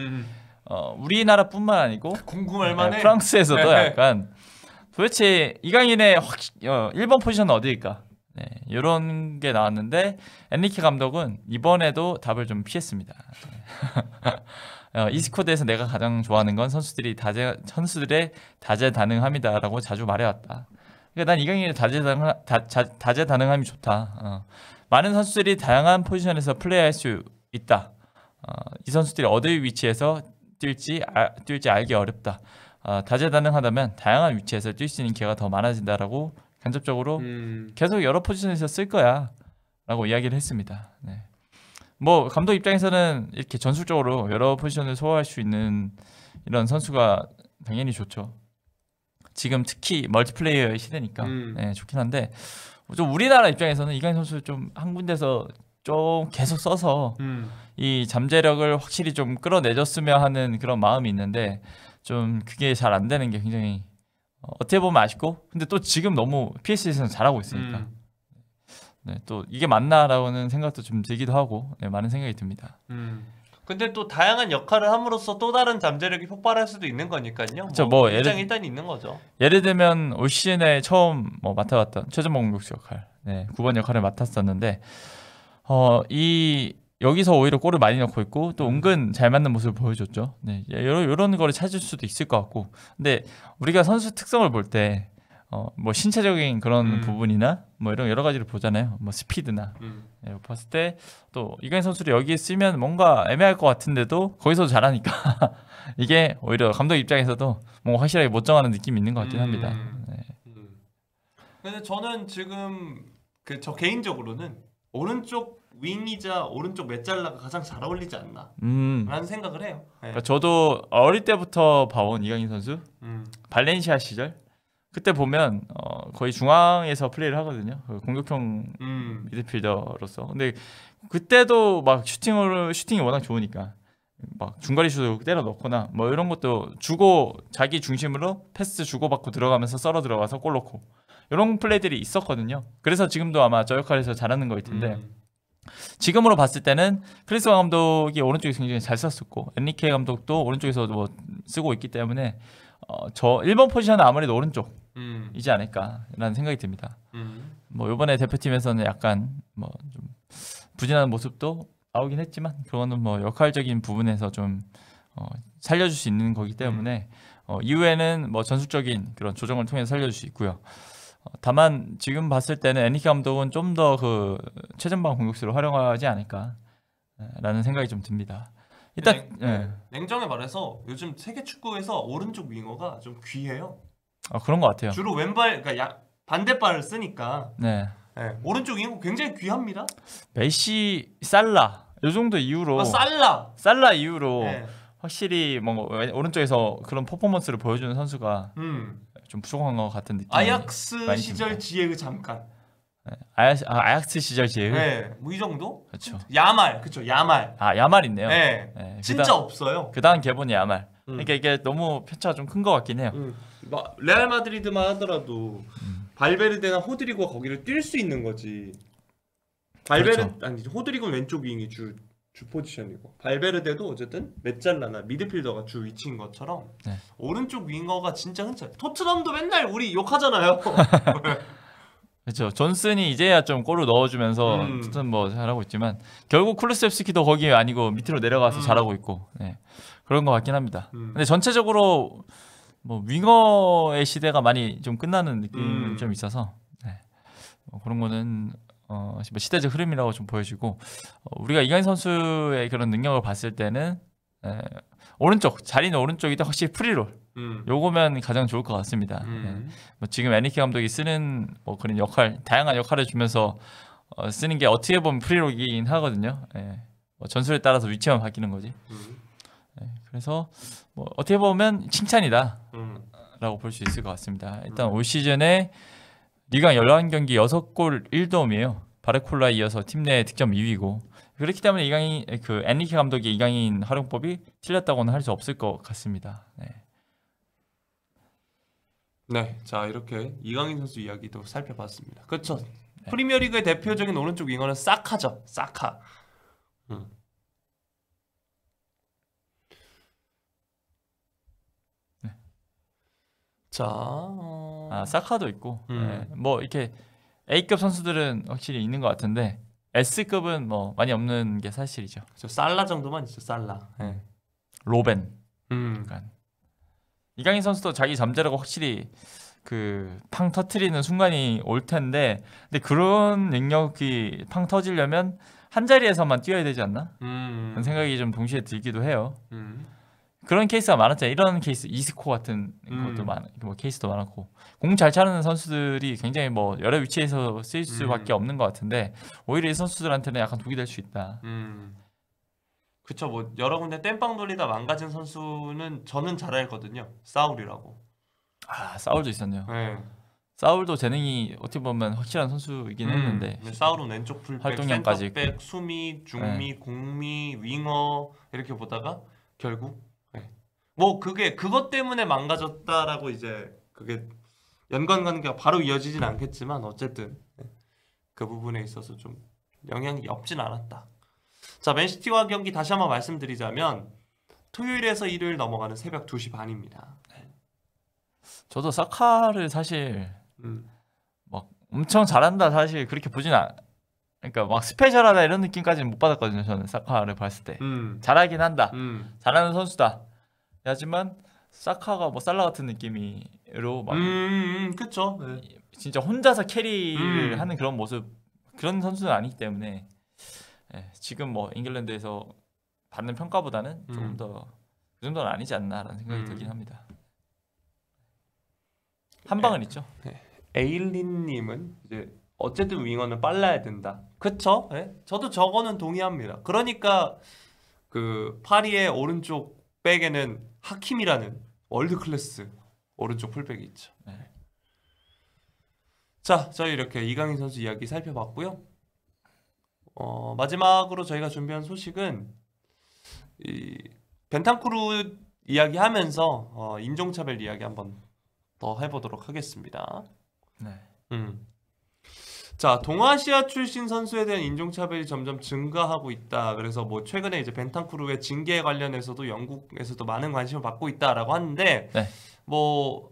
어, 우리나라뿐만 아니고 궁금할 네, 만해 프랑스에서도 네. 약간 도대체 이강인의 확, 어, 1번 포지션은 어디일까 네, 이런 게 나왔는데 엔리케 감독은 이번에도 답을 좀 피했습니다. 네. [laughs] 어, 이 스쿼드에서 내가 가장 좋아하는 건 선수들이 다재 선수들의 다재다능함이다라고 자주 말해왔다. 그러니까 난 이강인의 다재다능 다재다능함이 좋다. 어. 많은 선수들이 다양한 포지션에서 플레이할 수 있다. 어, 이 선수들이 어디 위치에서 뛸지 아, 뛸지 알기 어렵다. 어, 다재다능하다면 다양한 위치에서 뛸 수 있는 기회가 더 많아진다라고 간접적으로 음. 계속 여러 포지션에서 쓸 거야라고 이야기를 했습니다. 네. 뭐 감독 입장에서는 이렇게 전술적으로 여러 포지션을 소화할 수 있는 이런 선수가 당연히 좋죠. 지금 특히 멀티플레이어 시대니까 음. 네, 좋긴 한데 좀 우리나라 입장에서는 이강인 선수 좀한 군데서 좀 계속 써서 음. 이 잠재력을 확실히 좀 끌어내줬으면 하는 그런 마음이 있는데 좀 그게 잘 안 되는 게 굉장히 어, 어떻게 보면 아쉽고 근데 또 지금 너무 PSG에서는 잘하고 있으니까 음. 네, 또 이게 맞나라고는 생각도 좀 들기도 하고 네, 많은 생각이 듭니다. 음. 근데 또 다양한 역할을 함으로써 또 다른 잠재력이 폭발할 수도 있는 거니까요. 그렇 뭐, 뭐 예를 일단 있는 거죠. 예를 들면 올 시즌에 처음 뭐 맡아봤던 최전방 공격수 역할, 네 9번 역할을 맡았었는데 어 이 여기서 오히려 골을 많이 넣고 있고 또 음. 은근 잘 맞는 모습을 보여줬죠. 네, 이런 이런 거를 찾을 수도 있을 것 같고. 근데 우리가 선수 특성을 볼때 어, 뭐 신체적인 그런 음. 부분이나 뭐 이런 여러 가지를 보잖아요. 뭐 스피드나 음. 예, 뭐 봤을 때 또 이강인 선수를 여기에 쓰면 뭔가 애매할 것 같은데도 거기서도 잘하니까 [laughs] 이게 오히려 감독 입장에서도 뭔가 확실하게 못 정하는 느낌이 있는 것 같긴 음. 합니다. 네. 음. 근데 저는 지금 그 저 개인적으로는 오른쪽 윙이자 오른쪽 메잘라가 가장 잘 어울리지 않나 음. 라는 생각을 해요. 네. 그러니까 저도 어릴 때부터 봐온 이강인 선수 음. 발렌시아 시절 그때 보면 어, 거의 중앙에서 플레이를 하거든요. 그 공격형 음. 미드필더로서. 근데 그때도 막슈팅을 슈팅이 워낙 좋으니까 막 중거리 슛을 때려 넣거나 뭐 이런 것도 주고 자기 중심으로 패스 주고 받고 들어가면서 썰어 들어가서 골 넣고 이런 플레이들이 있었거든요. 그래서 지금도 아마 저 역할에서 잘하는 거일 텐데 음. 지금으로 봤을 때는 크리스마 감독이 오른쪽에 굉장히 잘 썼었고 엔리케 감독도 오른쪽에서 뭐 쓰고 있기 때문에 어, 저 1번 포지션은 아무래도 오른쪽 음. 이지 않을까라는 생각이 듭니다. 음. 뭐 이번에 대표팀에서는 약간 뭐 좀 부진한 모습도 나오긴 했지만 그거는 뭐 역할적인 부분에서 좀 어, 살려줄 수 있는 거기 때문에 음. 어, 이후에는 뭐 전술적인 그런 조정을 통해 살려줄 수 있고요. 어, 다만 지금 봤을 때는 애니 감독은 좀 더 그 최전방 공격수를 활용하지 않을까라는 생각이 좀 듭니다. 일단 냉, 네, 예. 네. 네. 냉정히 말해서 요즘 세계 축구에서 오른쪽 윙어가 좀 귀해요. 아 그런 것 같아요. 주로 왼발 그러니까 야, 반대발을 쓰니까. 네. 네. 오른쪽 인구 굉장히 귀합니다. 메시, 살라 요 정도 이후로. 아, 살라. 살라 이후로 네. 확실히 뭔가 오른쪽에서 그런 퍼포먼스를 보여주는 선수가 음. 좀 부족한 것 같은 느낌. 네. 아, 아약스 시절 지혜의 잠깐. 아야, 아, 약스 시절 지혜 네, 뭐이 정도? 그렇죠. 야말, 그렇죠. 야말. 아 야말 있네요. 네, 네. 진짜 그다음, 없어요. 그다음 개본이 야말. 음. 그러니 이게 너무 편차가 좀큰 것 같긴 해요. 음. 레알 마드리드만 하더라도 음. 발베르데나 호드리고 거기를 뛸 수 있는 거지. 발베르 그렇죠. 아니 호드리고 왼쪽 윙이 주, 주 포지션이고 발베르데도 어쨌든 메짤라나 미드필더가 주 위치인 것처럼 네. 오른쪽 윙어가 진짜 흔치 토트넘도 맨날 우리 욕하잖아요. [laughs] 그렇죠. 존슨이 이제야 좀 골을 넣어주면서 음. 뭐 잘하고 있지만 결국 쿨루셉스키도 거기 아니고 밑으로 내려가서 음. 잘하고 있고 네. 그런 것 같긴 합니다. 음. 근데 전체적으로 뭐 윙어의 시대가 많이 좀 끝나는 느낌이 음. 좀 있어서 네. 뭐 그런 거는 어, 뭐 시대적 흐름이라고 좀 보여지고 어, 우리가 이강인 선수의 그런 능력을 봤을 때는 에, 오른쪽 자리는 오른쪽이다 확실히 프리롤 음. 요거면 가장 좋을 것 같습니다. 음. 네. 뭐 지금 애니키 감독이 쓰는 뭐 그런 역할, 다양한 역할을 주면서 어, 쓰는 게 어떻게 보면 프리로기긴 하거든요. 네. 뭐 전술에 따라서 위치만 바뀌는 거지. 음. 네. 그래서 뭐 어떻게 보면 칭찬이다라고 음. 볼수 있을 것 같습니다. 일단 음. 올 시즌에 리강 11경기 6골 1도움이에요. 바레콜라에 이어서 팀 내 득점 2위고 그렇기 때문에 이강인 그 앤리케 감독의 이강인 활용법이 틀렸다고는 할 수 없을 것 같습니다. 네. 네, 자 이렇게 이강인 선수 이야기도 살펴봤습니다. 그렇죠. 네. 프리미어리그의 대표적인 오른쪽 윙어는 사카죠. 사카. 음. 네. 자, 어... 아 사카도 있고, 음. 네. 뭐 이렇게 A급 선수들은 확실히 있는 것 같은데 S급은 뭐 많이 없는 게 사실이죠. 그 살라 정도만 있죠. 살라. 네. 로벤. 음. 그러니까. 이강인 선수도 자기 잠재력고 확실히 그 팡 터트리는 순간이 올 텐데 근데 그런 능력이 팡 터지려면 한 자리에서만 뛰어야 되지 않나? 음, 음. 그런 생각이 좀 동시에 들기도 해요. 음. 그런 케이스가 많았잖아요. 이런 케이스 이스코 같은 음. 것도 음. 많, 뭐 케이스도 많았고 공 잘 차는 선수들이 굉장히 뭐 여러 위치에서 쓰일 수밖에 음. 없는 것 같은데 오히려 이 선수들한테는 약간 독이 될 수 있다. 음. 그쵸 뭐 여러 군데 땜빵 돌리다 망가진 선수는 저는 잘 알거든요 사울이라고 아 사울도 있었네요 네. 사울도 재능이 어떻게 보면 확실한 선수이긴 음, 했는데 네, 사울은 왼쪽 풀백, 활동량까지 센터백, 수미, 중미, 네. 공미, 윙어 이렇게 보다가 결국 네. 뭐 그게 그것 때문에 망가졌다라고 이제 그게 연관 관계가 바로 이어지진 않겠지만 어쨌든 네. 그 부분에 있어서 좀 영향이 없진 않았다 자, 맨시티와 경기 다시 한번 말씀드리자면 토요일에서 일요일 넘어가는 새벽 2시 반입니다. 저도 사카를 사실 음. 막 엄청 잘한다 사실 그렇게 보진 않. 그러니까 막 스페셜하다 이런 느낌까지는 못 받았거든요. 저는 사카를 봤을 때 음. 잘하긴 한다. 음. 잘하는 선수다. 하지만 사카가 뭐 살라 같은 느낌이로 막 음, 음, 그쵸. 네. 진짜 혼자서 캐리를 음. 하는 그런 모습 그런 선수는 아니기 때문에 예, 지금 뭐 잉글랜드에서 받는 평가보다는 음. 조금 더 그 정도는 아니지 않나라는 생각이 음. 들긴 합니다. 한 방은 에, 있죠. 네. 에일린님은 이제 어쨌든 윙어는 빨라야 된다. 그쵸? 예? 저도 저거는 동의합니다. 그러니까 그 파리의 오른쪽 백에는 하킴이라는 월드 클래스 오른쪽 풀백이 있죠. 네. 자, 저희 이렇게 이강인 선수 이야기 살펴봤고요. 어, 마지막으로 저희가 준비한 소식은 이벤탄크루 이야기하면서 어, 인종차별 이야기 한번 더 해보도록 하겠습니다. 네. 음. 자 동아시아 출신 선수에 대한 인종차별이 점점 증가하고 있다. 그래서 뭐 최근에 이제 벤탄쿠르의 징계 관련해서도 영국에서도 많은 관심을 받고 있다라고 하는데 네. 뭐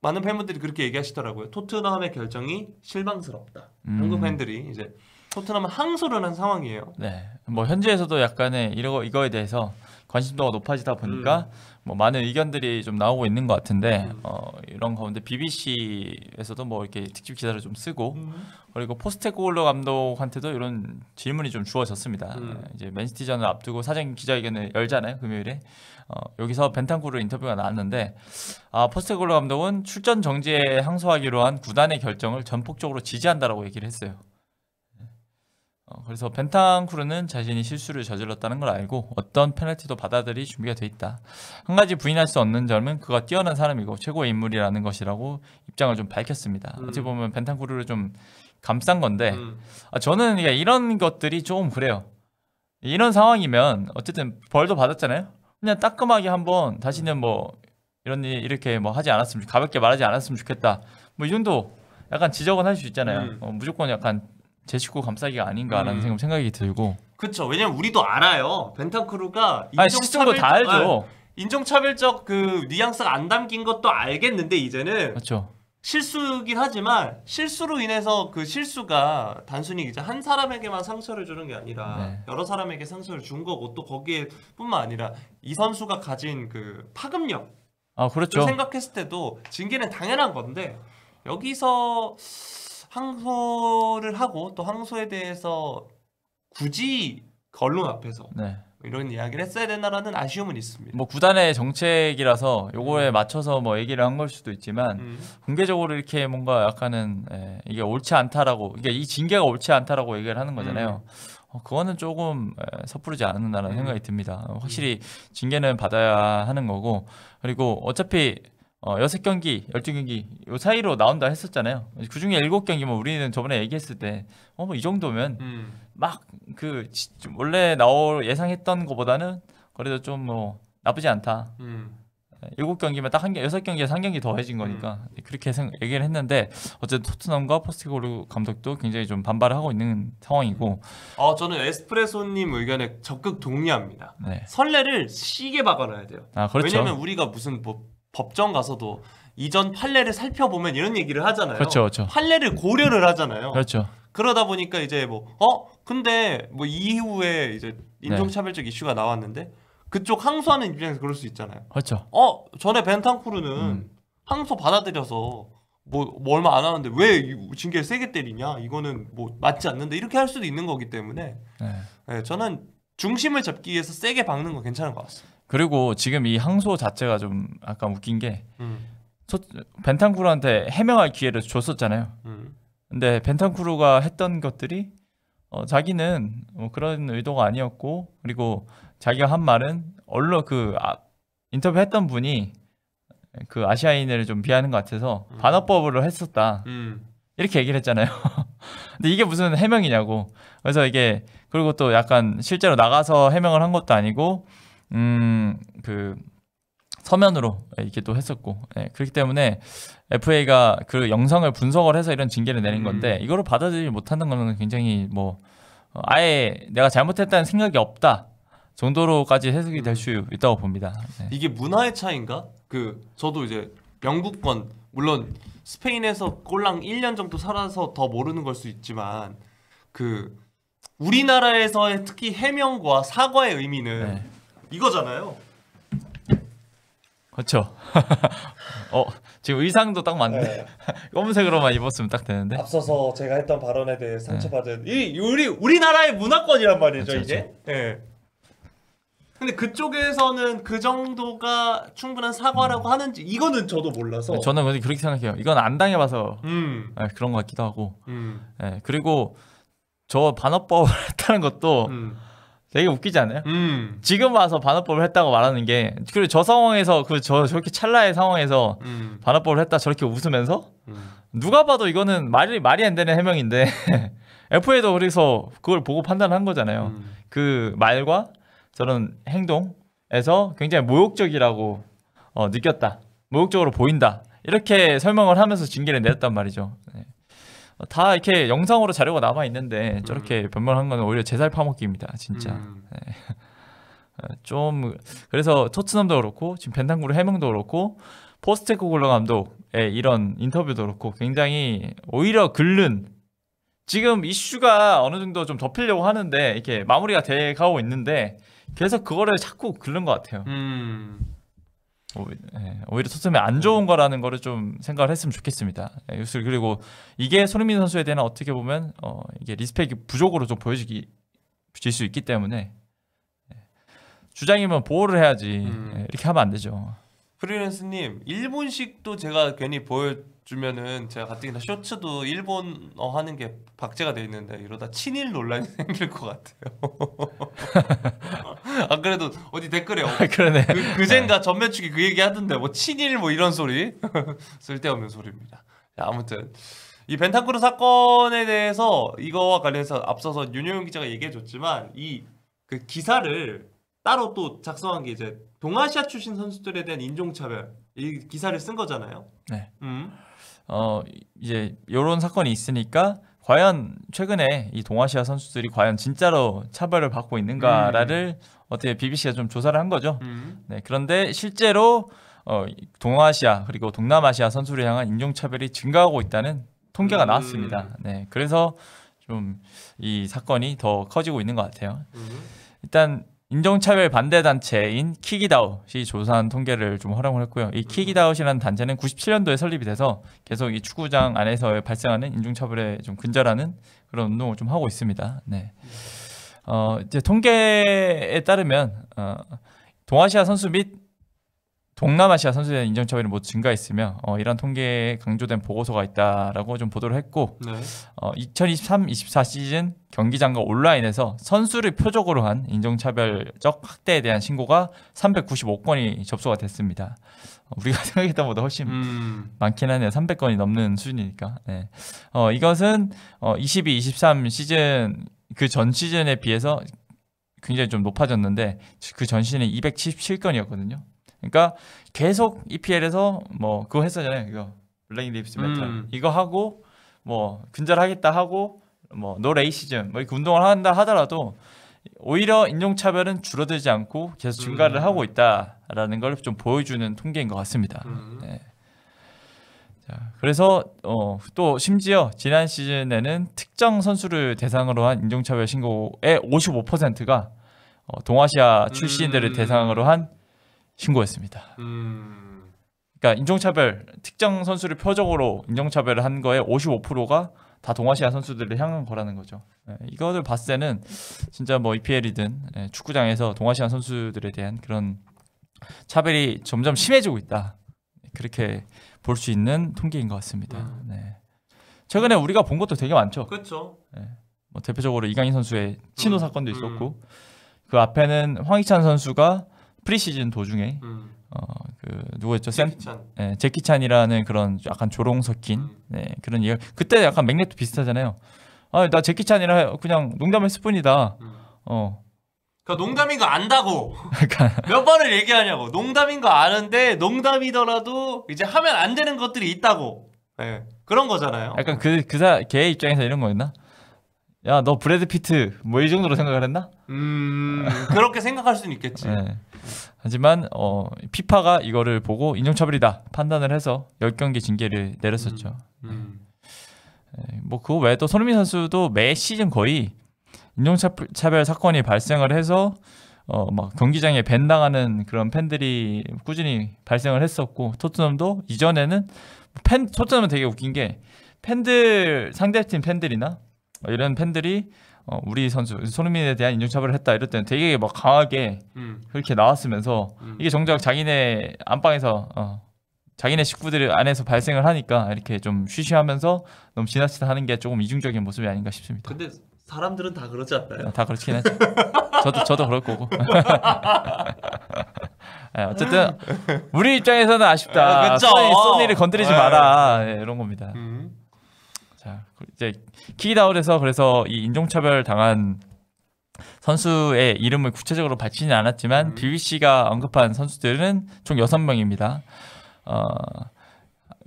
많은 팬분들이 그렇게 얘기하시더라고요. 토트넘의 결정이 실망스럽다. 음. 한국 팬들이 이제 토트넘은 항소를 한 상황이에요. 네. 뭐 현지에서도 약간의 이거 이거에 대해서 관심도가 높아지다 보니까 음. 뭐 많은 의견들이 좀 나오고 있는 것 같은데 음. 어, 이런 가운데 BBC에서도 뭐 이렇게 특집 기사를 좀 쓰고 음. 그리고 포스테코글로 감독한테도 이런 질문이 좀 주어졌습니다. 음. 이제 맨시티전을 앞두고 사장 기자회견을 열잖아요 금요일에 어, 여기서 벤탄쿠르 인터뷰가 나왔는데 아, 포스테코글로 감독은 출전 정지에 항소하기로 한 구단의 결정을 전폭적으로 지지한다라고 얘기를 했어요. 그래서 벤탄쿠르는 자신이 실수를 저질렀다는 걸 알고 어떤 페널티도 받아들일 준비가 돼 있다. 한 가지 부인할 수 없는 점은 그가 뛰어난 사람이고 최고의 인물이라는 것이라고 입장을 좀 밝혔습니다. 음. 어떻게 보면 벤탄쿠르를 좀 감싼 건데 음. 아, 저는 그러니까 이런 것들이 조금 그래요. 이런 상황이면 어쨌든 벌도 받았잖아요. 그냥 따끔하게 한번 다시는 뭐 이런 일 이렇게 뭐 하지 않았으면 가볍게 말하지 않았으면 좋겠다. 뭐 이 정도 약간 지적은 할 수 있잖아요. 음. 어, 무조건 약간 제 식구 감싸기가 아닌가라는 음. 생각, 생각이 들고 그쵸 왜냐면 우리도 알아요 벤탄크루가 아 시스템도 다 알죠 아, 인종차별적 그 뉘앙스가 안 담긴 것도 알겠는데 이제는 맞죠 실수긴 하지만 실수로 인해서 그 실수가 단순히 이제 한 사람에게만 상처를 주는 게 아니라 네. 여러 사람에게 상처를 준 거고 또 거기에 뿐만 아니라 이 선수가 가진 그 파급력 아 그렇죠 생각했을 때도 징계는 당연한 건데 여기서 항소를 하고 또 항소에 대해서 굳이 언론 앞에서 네. 뭐 이런 이야기를 했어야 되나라는 아쉬움은 있습니다. 뭐 구단의 정책이라서 요거에 음. 맞춰서 뭐 얘기를 한 걸 수도 있지만 음. 공개적으로 이렇게 뭔가 약간은 에, 예, 이게 옳지 않다라고 그러이 징계가 옳지 않다라고 얘기를 하는 거잖아요. 음. 어, 그거는 조금 예, 섣부르지 않은다라는 음. 생각이 듭니다. 어, 확실히 음. 징계는 받아야 하는 거고 그리고 어차피 어, 6경기, 12경기 요 사이로 나온다 했었잖아요. 그중에 7경기 뭐 우리는 저번에 얘기했을 때 어 뭐 이 정도면 음. 막그 원래 나올 예상했던 것보다는 그래도 좀 뭐 나쁘지 않다. 음. 7경기면 딱한 개, 6경기에서 한 경기 더해진 음. 거니까 음. 그렇게 생, 얘기를 했는데 어쨌든 토트넘과 포스트코르 감독도 굉장히 좀 반발을 하고 있는 상황이고 어, 저는 에스프레소님 의견에 적극 동의합니다. 네. 설레를 시게 박아놔야 돼요. 아, 그렇죠. 왜냐면 우리가 무슨 뭐 법정 가서도 이전 판례를 살펴보면 이런 얘기를 하잖아요. 그렇죠, 그렇죠. 판례를 고려를 하잖아요. 그렇죠. 그러다 보니까 이제 뭐 어 근데 뭐 이후에 이제 인종차별적 네. 이슈가 나왔는데 그쪽 항소하는 입장에서 그럴 수 있잖아요. 그렇죠. 어 전에 벤탄쿠르는 음. 항소 받아들여서 뭐, 뭐 얼마 안 하는데 왜 징계를 세게 때리냐 이거는 뭐 맞지 않는데 이렇게 할 수도 있는 거기 때문에 네. 네, 저는 중심을 잡기 위해서 세게 박는 건 괜찮은 것 같습니다. 그리고 지금 이 항소 자체가 좀 아까 웃긴 게 음. 벤탄쿠르한테 해명할 기회를 줬었잖아요. 음. 근데 벤탄쿠르가 했던 것들이 어, 자기는 뭐 그런 의도가 아니었고 그리고 자기가 한 말은 언론 그 아, 인터뷰 했던 분이 그 아시아인을 좀 비하는 것 같아서 음. 반어법으로 했었다 음. 이렇게 얘기를 했잖아요. [laughs] 근데 이게 무슨 해명이냐고. 그래서 이게 그리고 또 약간 실제로 나가서 해명을 한 것도 아니고 음그 서면으로 이렇게 예, 또 했었고 예, 그렇기 때문에 FA가 그 영상을 분석을 해서 이런 징계를 내린 건데 음. 이거를 받아들이지 못하는 거는 굉장히 뭐 어, 아예 내가 잘못했다는 생각이 없다 정도로까지 해석이 될수 음. 있다고 봅니다. 예. 이게 문화의 차인가? 이그 저도 이제 영국권 물론 스페인에서 꼴랑 1년 정도 살아서 더 모르는 걸 수 있지만 그 우리나라에서의 특히 해명과 사과의 의미는 네. 이거잖아요. 그렇죠. [laughs] 어 지금 의상도 딱 맞네. 네. [laughs] 검은색으로만 입었으면 딱 되는데. 앞서서 제가 했던 발언에 대해 네. 상처받은 네. 이 우리 우리나라의 문화권이란 말이죠 그쵸, 이게. 그 네. 근데 그쪽에서는 그 정도가 충분한 사과라고 음. 하는지 이거는 저도 몰라서. 네, 저는 근데 그렇게 생각해요. 이건 안 당해봐서 음. 네, 그런 것 같기도 하고. 음. 네, 그리고 저 반어법을 [laughs] 했다는 것도. 음. 되게 웃기지 않아요? 음. 지금 와서 반어법을 했다고 말하는 게 그리고 저 상황에서 그 저 저렇게 찰나의 상황에서 음. 반어법을 했다 저렇게 웃으면서 음. 누가 봐도 이거는 말이 말이 안 되는 해명인데 [laughs] FA도 그래서 그걸 보고 판단한 거잖아요. 음. 그 말과 저런 행동에서 굉장히 모욕적이라고 어, 느꼈다, 모욕적으로 보인다 이렇게 설명을 하면서 징계를 내렸단 말이죠. 네. 다 이렇게 영상으로 자료가 남아 있는데 저렇게 음. 변명한 건 오히려 제살 파먹기입니다. 진짜. 음. 네. [laughs] 좀 그래서 토트넘도 그렇고 지금 벤당구르 해명도 그렇고 포스테코 골러 감독의 이런 인터뷰도 그렇고 굉장히 오히려 글른 지금 이슈가 어느 정도 좀 덮이려고 하는데 이렇게 마무리가 돼 가고 있는데 계속 그거를 자꾸 글른 것 같아요. 음. 오히려 토트넘에 예, 안 좋은 거라는 거를 좀 생각을 했으면 좋겠습니다. 예, 그리고 이게 손흥민 선수에 대한 어떻게 보면 어 이게 리스펙이 부족으로 좀 보여지기 질수 있기 때문에 예, 주장이면 보호를 해야지 음. 이렇게 하면 안 되죠. 프리랜스님 일본식도 제가 괜히 보여 주면은 제가 가뜩이나 쇼츠도 일본어 하는 게 박제가 돼 있는데 이러다 친일 논란이 [laughs] 생길 것 같아요. 안 [laughs] 아, 그래도 어디 댓글에 어, 아, 그러네. 그, 그젠가 네. 전면축이그 얘기 하던데 뭐 친일 뭐 이런 소리 [laughs] 쓸데없는 소리입니다. 야, 아무튼 이벤타쿠르 사건에 대해서 이거와 관련해서 앞서서 윤효용 기자가 얘기해줬지만 이 그 기사를 따로 또 작성한 게 이제 동아시아 출신 선수들에 대한 인종차별 이 기사를 쓴 거잖아요. 네. 음. 어 이제 이런 사건이 있으니까 과연 최근에 이 동아시아 선수들이 과연 진짜로 차별을 받고 있는가를 음. 음. 어떻게 BBC가 좀 조사를 한 거죠. 음. 네, 그런데 실제로 어, 동아시아 그리고 동남아시아 선수를 향한 인종차별이 증가하고 있다는 통계가 음. 나왔습니다. 네, 그래서 좀 이 사건이 더 커지고 있는 것 같아요. 음. 일단 인종차별 반대 단체인 킥이다웃이 조사한 통계를 좀 활용을 했고요. 이 음. 킥이다웃이라는 단체는 97년도에 설립이 돼서 계속 이 축구장 안에서 발생하는 인종차별에 좀 근절하는 그런 운동을 좀 하고 있습니다. 네. 음. 어, 이제 통계에 따르면 어, 동아시아 선수 및 동남아시아 선수에 인종차별이 모두 증가했으며 어, 이런 통계에 강조된 보고서가 있다라고 좀 보도를 했고 네. 어, 2023-24 시즌 경기장과 온라인에서 선수를 표적으로 한 인종차별적 확대에 대한 신고가 395건이 접수가 됐습니다. 어, 우리가 [laughs] 생각했던 것보다 훨씬 음. 많긴 하네요. 300건이 넘는 수준이니까. 네. 어, 이것은 어, 22-23 시즌 그 전 시즌에 비해서 굉장히 좀 높아졌는데 그 전 시즌에 277건이었거든요. 그러니까 계속 EPL에서 뭐 그거 했었잖아요. 이거 블랙 립스 음. 메탈 음. 이거 하고 뭐 근절하겠다 하고 뭐노 레이시즘 뭐 이렇게 운동을 한다 하더라도 오히려 인종차별은 줄어들지 않고 계속 증가를 음. 하고 있다라는 걸 좀 보여주는 통계인 것 같습니다. 음. 네. 자, 그래서 어, 또 심지어 지난 시즌에는 특정 선수를 대상으로 한 인종차별 신고의 55%가 어, 동아시아 출신들을 음. 대상으로 한 신고했습니다. 음... 그러니까 인종차별 특정 선수를 표적으로 인종차별을 한 거에 55%가 다 동아시아 선수들을 향한 거라는 거죠. 네, 이거를 봤을 때는 진짜 뭐 EPL이든 네, 축구장에서 동아시아 선수들에 대한 그런 차별이 점점 심해지고 있다. 네, 그렇게 볼 수 있는 통계인 것 같습니다. 음. 네. 최근에 우리가 본 것도 되게 많죠. 그렇죠. 예, 뭐 대표적으로 이강인 선수의 친호 음. 사건도 있었고 음. 그 앞에는 황희찬 선수가 프리시즌 도중에 음. 어그 누구였죠? 제키찬. 네, 제키찬이라는 예, 그런 약간 조롱 섞인 음. 네, 그런 이야 그때 약간 맥락도 비슷하잖아요. 아나 제키찬이라 그냥 농담했을 뿐이다. 음. 어. 그 농담인 거 안다고 그러니까 [laughs] 몇 번을 얘기하냐고 농담인 거 아는데 농담이더라도 이제 하면 안 되는 것들이 있다고 네, 그런 거잖아요. 약간 그그사 개의 입장에서 이런 거였나? 야너 브래드 피트 뭐 이 정도로 생각을 했나? 음 그렇게 생각할 수는 있겠지. 네. 하지만 어, 피파가 이거를 보고 인종차별이다 판단을 해서 1경기 징계를 내렸었죠. 음, 음. 네. 네, 뭐그 외에도 손흥민 선수도 매 시즌 거의 인종차별 사건이 발생을 해서 어, 막 경기장에 밴당하는 그런 팬들이 꾸준히 발생을 했었고 토트넘도 이전에는 팬 토트넘은 되게 웃긴 게 팬들 상대팀 팬들이나 뭐 이런 팬들이 어, 우리 선수 손흥민에 대한 인종차별을 했다 이럴 때는 되게 막 강하게 음. 그렇게 나왔으면서 음. 이게 정작 자기네 안방에서 어, 자기네 식구들 안에서 발생을 하니까 이렇게 좀 쉬쉬하면서 너무 지나치다 하는 게 조금 이중적인 모습이 아닌가 싶습니다. 근데 사람들은 다 그렇지 않나요? 아, 다 그렇긴 하죠. 저도 저도 그럴 거고. [laughs] 네, 어쨌든 우리 입장에서는 아쉽다. 아, 소니, 소니를 건드리지 마라 네. 네, 이런 겁니다. 음. 자 그 이제 키다운에서 그래서 이 인종차별 당한 선수의 이름을 구체적으로 밝히지는 않았지만 음. BBC가 언급한 선수들은 총 6명입니다. 어,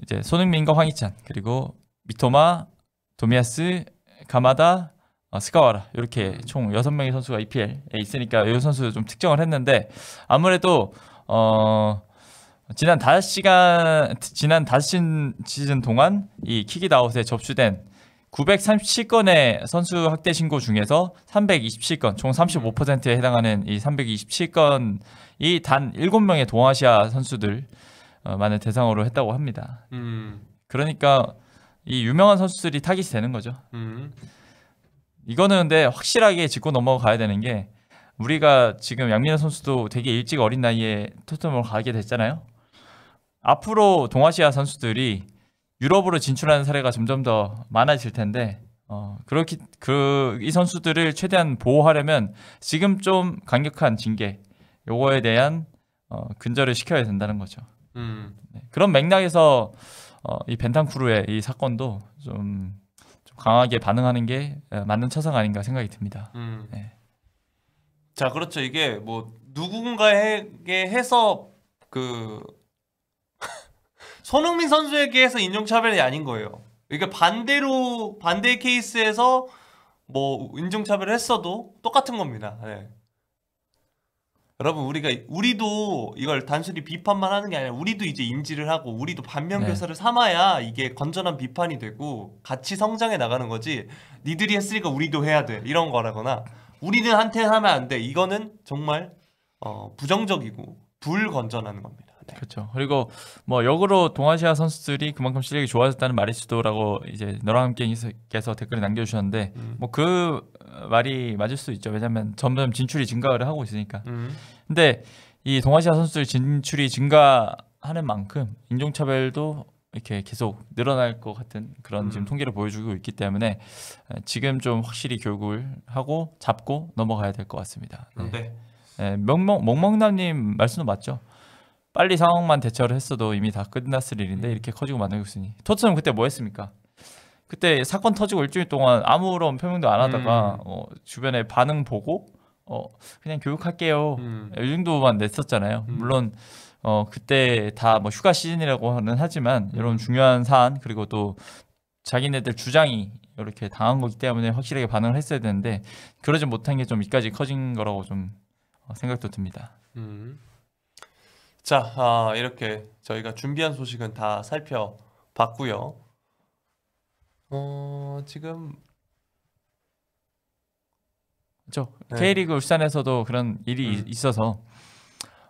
이제 손흥민과 황희찬 그리고 미토마, 도미아스, 가마다, 어, 스카와라 이렇게 음. 총 6명의 선수가 EPL에 있으니까 이 선수 좀 특정을 했는데 아무래도 어 지난 5시간 지난 5 시즌 동안 이 킥이다웃에 접수된 937건의 선수 학대 신고 중에서 327건, 총 35%에 해당하는 이 327건이 단 7명의 동아시아 선수들만을 어, 대상으로 했다고 합니다. 음. 그러니까 이 유명한 선수들이 타깃이 되는 거죠. 음. 이거는 근데 확실하게 짚고 넘어가야 되는 게 우리가 지금 양민호 선수도 되게 일찍 어린 나이에 토트넘으로 가게 됐잖아요. 앞으로 동아시아 선수들이 유럽으로 진출하는 사례가 점점 더 많아질 텐데 어, 그렇기 그이 선수들을 최대한 보호하려면 지금 좀 강력한 징계 요거에 대한 어, 근절을 시켜야 된다는 거죠. 음. 네, 그런 맥락에서 어, 이 벤탄쿠르의 이 사건도 좀, 좀 강하게 반응하는 게 맞는 처상 아닌가 생각이 듭니다. 음. 네. 자 그렇죠 이게 뭐 누군가에게 해서 그 손흥민 선수에게서 인종차별이 아닌 거예요. 그러니까 반대로 반대 케이스에서 뭐 인종차별을 했어도 똑같은 겁니다. 네. 여러분 우리가 우리도 이걸 단순히 비판만 하는 게 아니라 우리도 이제 인지를 하고 우리도 반면 교사를 네. 삼아야 이게 건전한 비판이 되고 같이 성장해 나가는 거지 니들이 했으니까 우리도 해야 돼 이런 거라거나 우리는 한테 하면 안돼 이거는 정말 어, 부정적이고 불건전한 겁니다. 네. 그렇죠. 그리고 뭐 역으로 동아시아 선수들이 그만큼 실력이 좋아졌다는 말일 수도라고 이제 너랑 함께께서 댓글을 남겨주셨는데 음. 뭐그 말이 맞을 수 있죠. 왜냐하면 점점 진출이 증가를 하고 있으니까. 음. 근데 이 동아시아 선수들 진출이 증가하는 만큼 인종차별도 이렇게 계속 늘어날 것 같은 그런 지금 음. 통계를 보여주고 있기 때문에 지금 좀 확실히 교육을 하고 잡고 넘어가야 될 것 같습니다. 네. 네. 네, 명목, 먹먹남님 말씀도 맞죠? 빨리 상황만 대처를 했어도 이미 다 끝났을 일인데 음. 이렇게 커지고 만들고 있으니 토트넘 그때 뭐 했습니까? 그때 사건 터지고 일주일 동안 아무런 표명도 안 하다가 음. 어, 주변에 반응 보고 어, 그냥 교육할게요 음. 이 정도만 냈었잖아요. 음. 물론 어, 그때 다 뭐 휴가 시즌이라고는 하지만 이런 음. 중요한 사안 그리고 또 자기네들 주장이 이렇게 당한 거기 때문에 확실하게 반응을 했어야 되는데 그러지 못한 게 좀 이까지 커진 거라고 좀 어, 생각도 듭니다. 음. 자, 아, 이렇게 저희가 준비한 소식은 다 살펴봤고요. 어, 지금 저 네. K리그 울산에서도 그런 일이 음. 있어서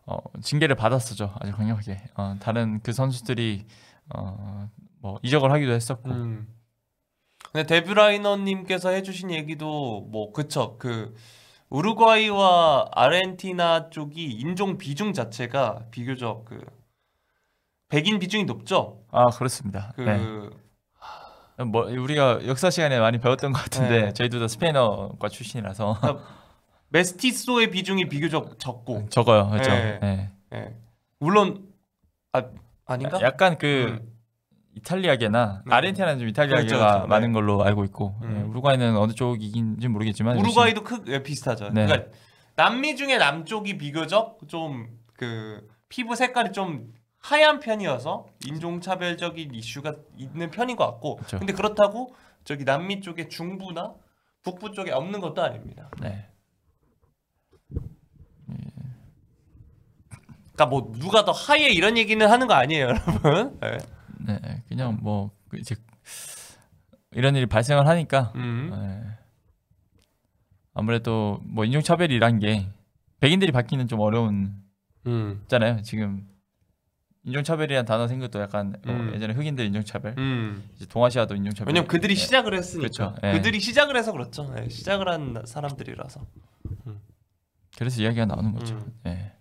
어, 징계를 받았었죠. 아주 강력하게. 어, 다른 그 선수들이 어, 뭐 이적을 하기도 했었고. 음. 근데 데브라이너님께서 해주신 얘기도 뭐 그쵸 그. 우루과이와 아르헨티나 쪽이 인종 비중 자체가 비교적 그 백인 비중이 높죠. 아 그렇습니다. 그... 네. 뭐 우리가 역사 시간에 많이 배웠던 것 같은데 네. 저희도 다 스페인어과 출신이라서 그러니까 메스티소의 비중이 비교적 적고 적어요, 그렇죠. 네. 네. 네. 물론 아 아닌가? 약간 그 음. 이탈리아계나 네. 아르헨티나는 좀 이탈리아계가 그렇죠, 그렇죠. 네. 많은 걸로 알고 있고 음. 네, 우루과이는 어느 쪽이긴지 모르겠지만 우루과이도 크 네, 비슷하죠. 그러니까 남미 중에 남쪽이 비교적 좀 그 피부 색깔이 좀 하얀 편이어서 인종차별적인 이슈가 있는 편인 것 같고 그렇죠. 근데 그렇다고 저기 남미 쪽에 중부나 북부 쪽에 없는 것도 아닙니다. 네. 그러니까 뭐 누가 더 하얘 이런 얘기는 하는 거 아니에요, 여러분. [laughs] 네. 네, 그냥 네. 뭐 그 이제 이런 일이 발생을 하니까 음. 네. 아무래도 뭐 인종차별이란 게 백인들이 받기는 좀 어려운 있잖아요. 음. 지금 인종차별이란 단어 생각도 약간 어, 음. 예전에 흑인들 인종차별, 음. 이제 동아시아도 인종차별. 왜냐면 그들이 예. 시작을 했으니까. 그렇죠. 예. 그들이 시작을 해서 그렇죠. 예. 시작을 한 사람들이라서. 음. 그래서 이야기가 나오는 거죠. 예.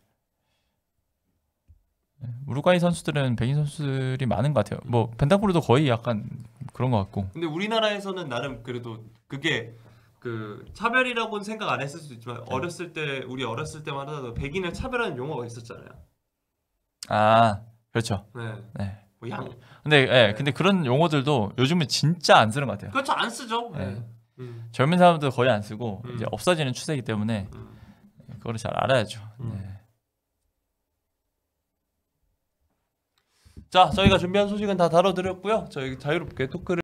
네. 우루과이 선수들은 백인 선수들이 많은 것 같아요. 뭐 벤타쿠르도 거의 약간 그런 것 같고. 근데 우리나라에서는 나름 그래도 그게 그 차별이라고는 생각 안 했을 수도 있지만 네. 어렸을 때 우리 어렸을 때만 하더라도 백인을 차별하는 용어가 있었잖아요. 아 그렇죠. 네. 네. 뭐 양. 근데 예, 네. 근데 그런 용어들도 요즘은 진짜 안 쓰는 것 같아요. 그렇죠, 안 쓰죠. 네. 네. 음. 젊은 사람들 거의 안 쓰고 음. 이제 없어지는 추세이기 때문에 음. 그거를 잘 알아야죠. 음. 네. 자, 저희가 준비한 소식은 다 다뤄드렸고요. 저희 자유롭게 토크를